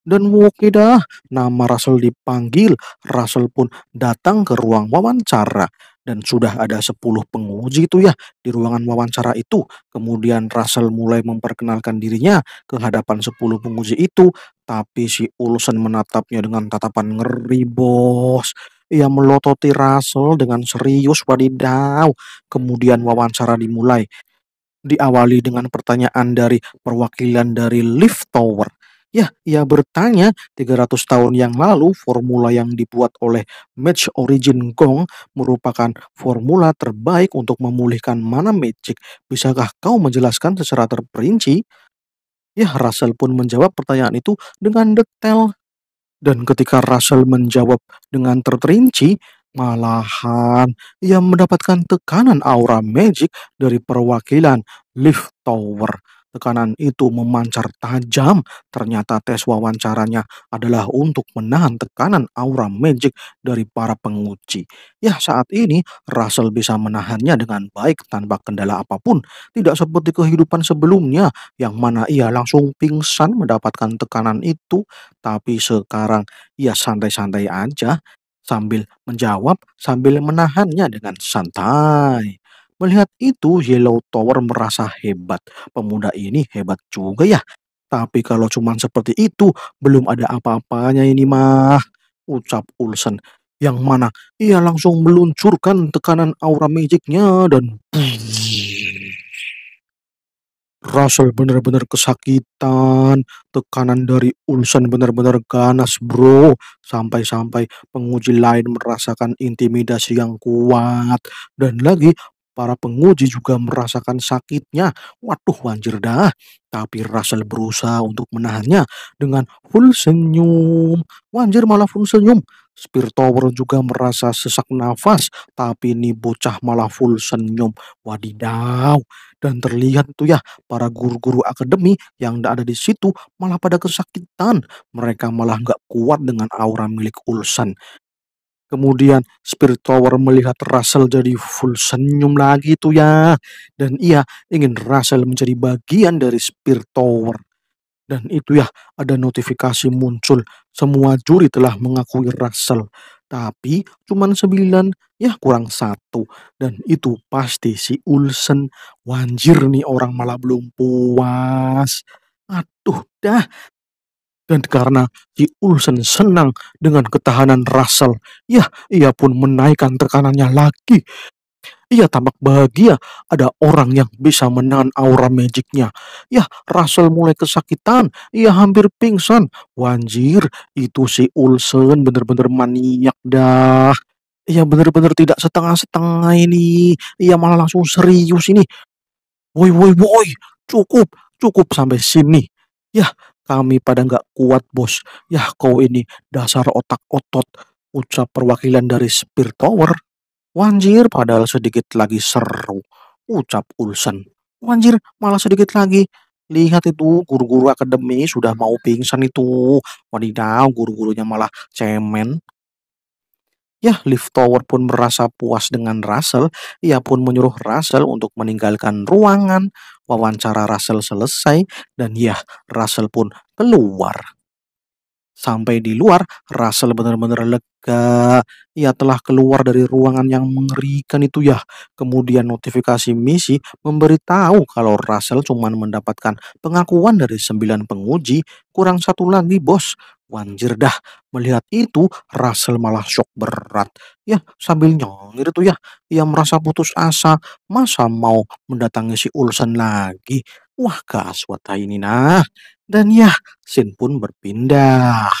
Dan wukidah, nama Russell dipanggil, Russell pun datang ke ruang wawancara dan sudah ada 10 penguji itu ya di ruangan wawancara itu. Kemudian Russell mulai memperkenalkan dirinya ke hadapan 10 penguji itu, tapi si Olsen menatapnya dengan tatapan ngeri bos. Ia melototi Russell dengan serius wadidaw. Kemudian wawancara dimulai. Diawali dengan pertanyaan dari perwakilan dari lift tower Ya, ia bertanya 300 tahun yang lalu formula yang dibuat oleh Match Origin Gong merupakan formula terbaik untuk memulihkan mana magic. Bisakah kau menjelaskan secara terperinci? Ya, Russell pun menjawab pertanyaan itu dengan detail. Dan ketika Russell menjawab dengan terperinci, malahan ia mendapatkan tekanan aura magic dari perwakilan Lift Tower Tekanan itu memancar tajam. Ternyata tes wawancaranya adalah untuk menahan tekanan aura magic dari para penguji. Ya, saat ini Russell bisa menahannya dengan baik tanpa kendala apapun. Tidak seperti kehidupan sebelumnya yang mana ia langsung pingsan mendapatkan tekanan itu. Tapi sekarang ia santai-santai aja sambil menjawab sambil menahannya dengan santai. Melihat itu, Yellow Tower merasa hebat. Pemuda ini hebat juga ya. Tapi kalau cuma seperti itu, belum ada apa-apanya ini mah. Ucap Ulsen. Yang mana ia langsung meluncurkan tekanan aura magicnya dan... <sniffs> Russell benar-benar kesakitan, tekanan dari Ulsan benar-benar ganas bro, sampai-sampai penguji lain merasakan intimidasi yang kuat, dan lagi Para penguji juga merasakan sakitnya. Waduh, anjir dah. Tapi Russell berusaha untuk menahannya dengan full senyum. Wanjir malah full senyum. Spear Tower juga merasa sesak nafas, tapi ini bocah malah full senyum. Wadidaw. Dan terlihat tuh ya, para guru-guru akademi yang tidak ada di situ malah pada kesakitan. Mereka malah nggak kuat dengan aura milik Ulsan. Kemudian Spirit Tower melihat Russell jadi full senyum lagi tuh ya. Dan ia ingin Russell menjadi bagian dari Spirit Tower. Dan itu ya ada notifikasi muncul. Semua juri telah mengakui Russell. Tapi cuman sembilan, ya kurang satu. Dan itu pasti si Ulsen. Wanjir nih orang malah belum puas. Aduh dah dan karena si Ulsen senang dengan ketahanan Russell, ya ia pun menaikkan tekanannya lagi. Ia tampak bahagia ada orang yang bisa menahan aura magicnya. Ya, Russell mulai kesakitan. Ia hampir pingsan. Wanjir, itu si Ulsen benar-benar maniak dah. Ia benar-benar tidak setengah-setengah ini. Ia malah langsung serius ini. Woi, woi, woi, cukup, cukup sampai sini. Ya, kami pada nggak kuat bos. Yah kau ini dasar otak otot. Ucap perwakilan dari Spirit Tower. Wanjir padahal sedikit lagi seru. Ucap Ulsan. Wanjir malah sedikit lagi. Lihat itu guru-guru akademi sudah mau pingsan itu. Wadidaw guru-gurunya malah cemen. Ya, Lift Tower pun merasa puas dengan Russell. Ia pun menyuruh Russell untuk meninggalkan ruangan. Wawancara Russell selesai dan ya, Russell pun keluar. Sampai di luar, Russell benar-benar lega. Ia telah keluar dari ruangan yang mengerikan itu ya. Kemudian notifikasi misi memberitahu kalau Russell cuma mendapatkan pengakuan dari sembilan penguji, kurang satu lagi bos. Wanjir dah, melihat itu Russell malah shock berat. Ya, sambil nyengir itu ya, ia merasa putus asa. Masa mau mendatangi si Ulsan lagi? Wah, gaswat ini nah. Dan ya, Sin pun berpindah.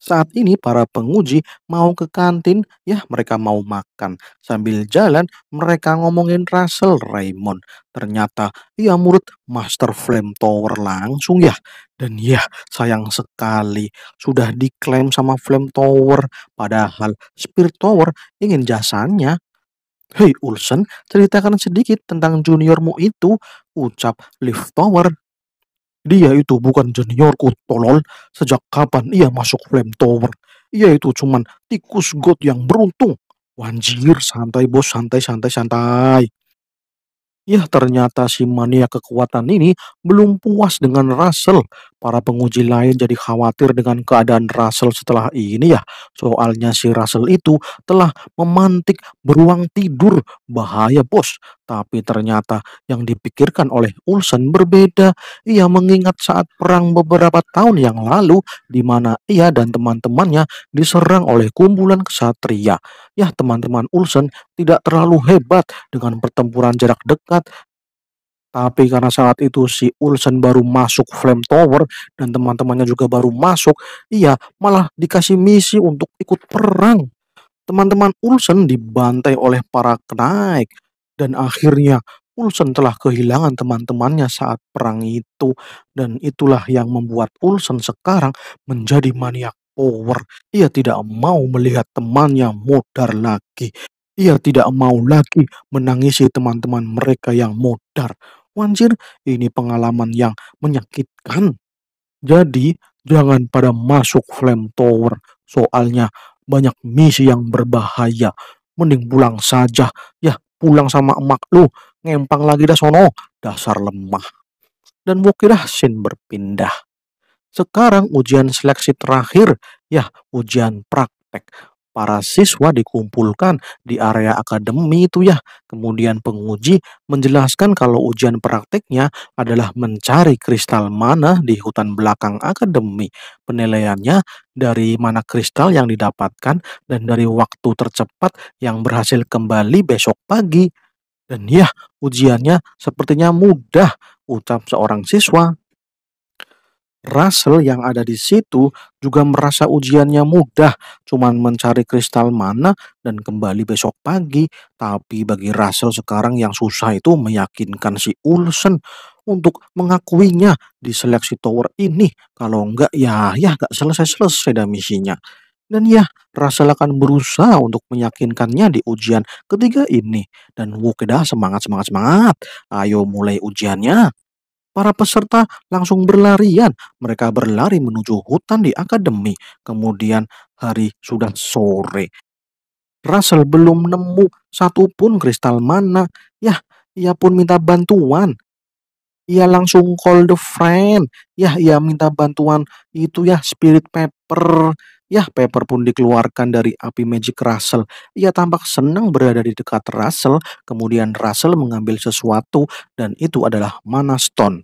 Saat ini para penguji mau ke kantin, ya mereka mau makan. Sambil jalan, mereka ngomongin Russell Raymond. Ternyata ia murid Master Flame Tower langsung ya. Dan ya, sayang sekali sudah diklaim sama Flame Tower. Padahal Spirit Tower ingin jasanya. Hei Olsen ceritakan sedikit tentang juniormu itu, ucap Lift Tower dia itu bukan juniorku, tolol. Sejak kapan ia masuk Flame Tower? Ia itu cuman tikus god yang beruntung. Wanjir, santai bos, santai, santai, santai. Ya ternyata si mania kekuatan ini belum puas dengan Russell para penguji lain jadi khawatir dengan keadaan Russell setelah ini ya. Soalnya si Russell itu telah memantik beruang tidur bahaya bos. Tapi ternyata yang dipikirkan oleh Olsen berbeda. Ia mengingat saat perang beberapa tahun yang lalu di mana ia dan teman-temannya diserang oleh kumpulan kesatria. Ya teman-teman Olsen tidak terlalu hebat dengan pertempuran jarak dekat tapi karena saat itu si Olsen baru masuk Flame Tower dan teman-temannya juga baru masuk, ia malah dikasih misi untuk ikut perang. Teman-teman Ulsan dibantai oleh para kenaik dan akhirnya Olsen telah kehilangan teman-temannya saat perang itu dan itulah yang membuat Olsen sekarang menjadi maniak power. Ia tidak mau melihat temannya modar lagi. Ia tidak mau lagi menangisi teman-teman mereka yang modar. Wanjir, ini pengalaman yang menyakitkan. Jadi, jangan pada masuk Flame Tower. soalnya banyak misi yang berbahaya. Mending pulang saja, ya pulang sama emak lu, ngempang lagi dah sono, dasar lemah. Dan wakilah Shin berpindah. Sekarang ujian seleksi terakhir, ya ujian praktek para siswa dikumpulkan di area akademi itu ya. Kemudian penguji menjelaskan kalau ujian praktiknya adalah mencari kristal mana di hutan belakang akademi. Penilaiannya dari mana kristal yang didapatkan dan dari waktu tercepat yang berhasil kembali besok pagi. Dan ya, ujiannya sepertinya mudah, ucap seorang siswa Russell yang ada di situ juga merasa ujiannya mudah, cuman mencari kristal mana dan kembali besok pagi. Tapi bagi Russell sekarang yang susah itu meyakinkan si Olsen untuk mengakuinya di seleksi tower ini. Kalau enggak ya ya enggak selesai-selesai dah misinya. Dan ya, Russell akan berusaha untuk meyakinkannya di ujian ketiga ini. Dan Wukeda semangat, semangat, semangat. Ayo mulai ujiannya. Para peserta langsung berlarian. Mereka berlari menuju hutan di akademi. Kemudian hari sudah sore. Russell belum nemu satupun kristal mana. Yah, ia pun minta bantuan. Ia langsung call the friend. Yah, ia minta bantuan itu ya spirit paper. Yah, Pepper pun dikeluarkan dari api magic Russell. Ia tampak senang berada di dekat Russell, kemudian Russell mengambil sesuatu dan itu adalah mana stone.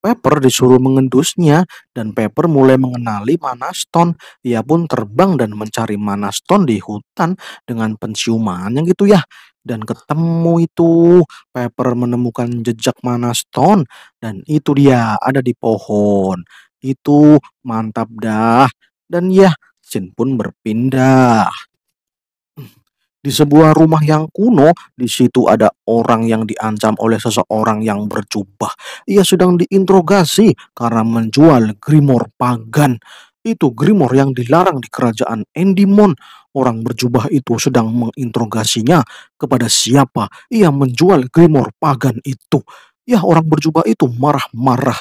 Pepper disuruh mengendusnya dan Pepper mulai mengenali mana stone. Ia pun terbang dan mencari mana stone di hutan dengan penciumannya gitu ya. Dan ketemu itu, Pepper menemukan jejak mana stone dan itu dia ada di pohon. Itu mantap dah dan ya, Sin pun berpindah. Di sebuah rumah yang kuno, di situ ada orang yang diancam oleh seseorang yang berjubah. Ia sedang diinterogasi karena menjual grimor pagan. Itu grimor yang dilarang di kerajaan Endimon. Orang berjubah itu sedang menginterogasinya kepada siapa ia menjual grimor pagan itu. Ya orang berjubah itu marah-marah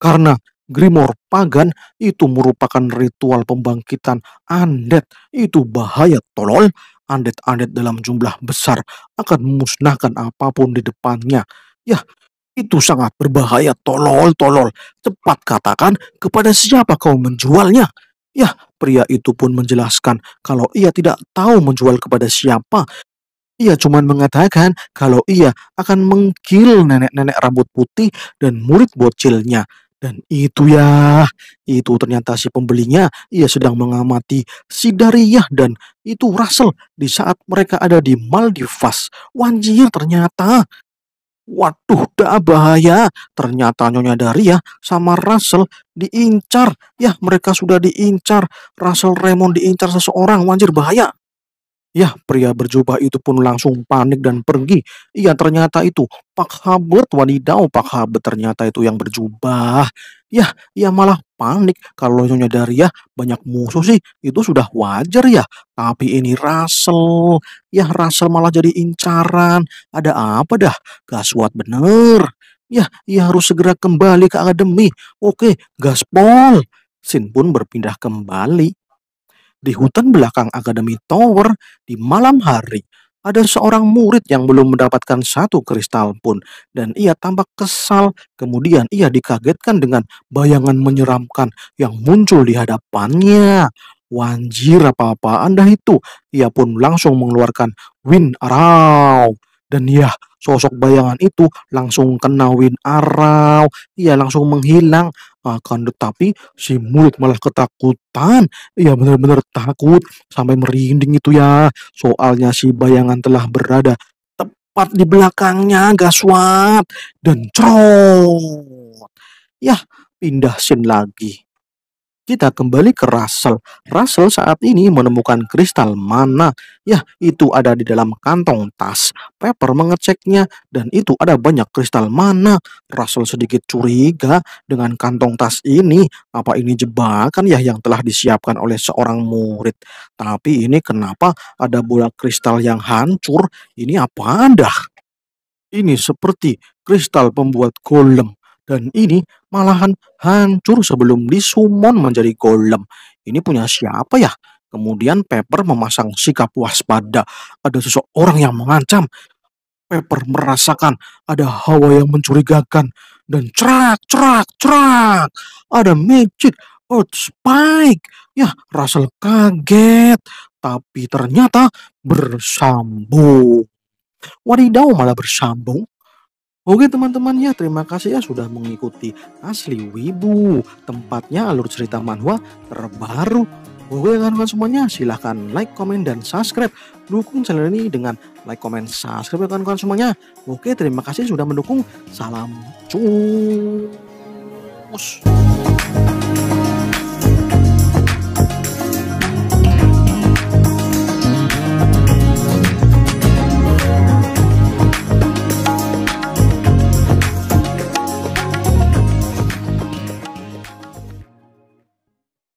karena Grimor pagan itu merupakan ritual pembangkitan undead. Itu bahaya tolol. Undead-undead dalam jumlah besar akan memusnahkan apapun di depannya. Yah, itu sangat berbahaya tolol-tolol. Cepat katakan kepada siapa kau menjualnya. Yah, pria itu pun menjelaskan kalau ia tidak tahu menjual kepada siapa. Ia cuma mengatakan kalau ia akan mengkil nenek-nenek rambut putih dan murid bocilnya. Dan itu ya, itu ternyata si pembelinya, ia sedang mengamati si Dariyah dan itu Russell di saat mereka ada di Maldivas. Wanjir ternyata. Waduh, dah bahaya. Ternyata Nyonya Dariyah sama Russell diincar. Ya, mereka sudah diincar. Russell Raymond diincar seseorang. Wanjir bahaya. Ya, pria berjubah itu pun langsung panik dan pergi. Iya, ternyata itu Pak Habert, wadidau Pak Habert ternyata itu yang berjubah. Ya, ia malah panik kalau Nyonya Daria ya, banyak musuh sih, itu sudah wajar ya. Tapi ini Russell, ya Russell malah jadi incaran. Ada apa dah? Gaswat bener. Ya, ia harus segera kembali ke akademi. Oke, gaspol. Sin pun berpindah kembali di hutan belakang Akademi Tower di malam hari, ada seorang murid yang belum mendapatkan satu kristal pun dan ia tampak kesal. Kemudian ia dikagetkan dengan bayangan menyeramkan yang muncul di hadapannya. Wanjir apa-apaan dah itu. Ia pun langsung mengeluarkan Win Arau dan ya, sosok bayangan itu langsung kenawin Arau, ia langsung menghilang. Akan tetapi si mulut malah ketakutan. Ia benar-benar takut sampai merinding itu ya. Soalnya si bayangan telah berada tepat di belakangnya Gaswat dan cerot. Ya, pindah scene lagi. Kita kembali ke Russell. Russell saat ini menemukan kristal mana? Ya, itu ada di dalam kantong tas. Pepper mengeceknya dan itu ada banyak kristal mana. Russell sedikit curiga dengan kantong tas ini. Apa ini jebakan ya yang telah disiapkan oleh seorang murid? Tapi ini kenapa ada bola kristal yang hancur? Ini apa anda? Ini seperti kristal pembuat golem dan ini malahan hancur sebelum disumon menjadi golem. Ini punya siapa ya? Kemudian Pepper memasang sikap waspada. Ada seseorang yang mengancam. Pepper merasakan ada hawa yang mencurigakan. Dan cerak, cerak, cerak. Ada magic, earth spike. Ya, Russell kaget. Tapi ternyata bersambung. Wadidaw malah bersambung. Oke teman-teman ya terima kasih ya sudah mengikuti Asli Wibu tempatnya alur cerita manhwa terbaru. Oke kawan-kawan semuanya silahkan like, komen, dan subscribe. Dukung channel ini dengan like, komen, subscribe ya kawan-kawan semuanya. Oke terima kasih sudah mendukung. Salam cus.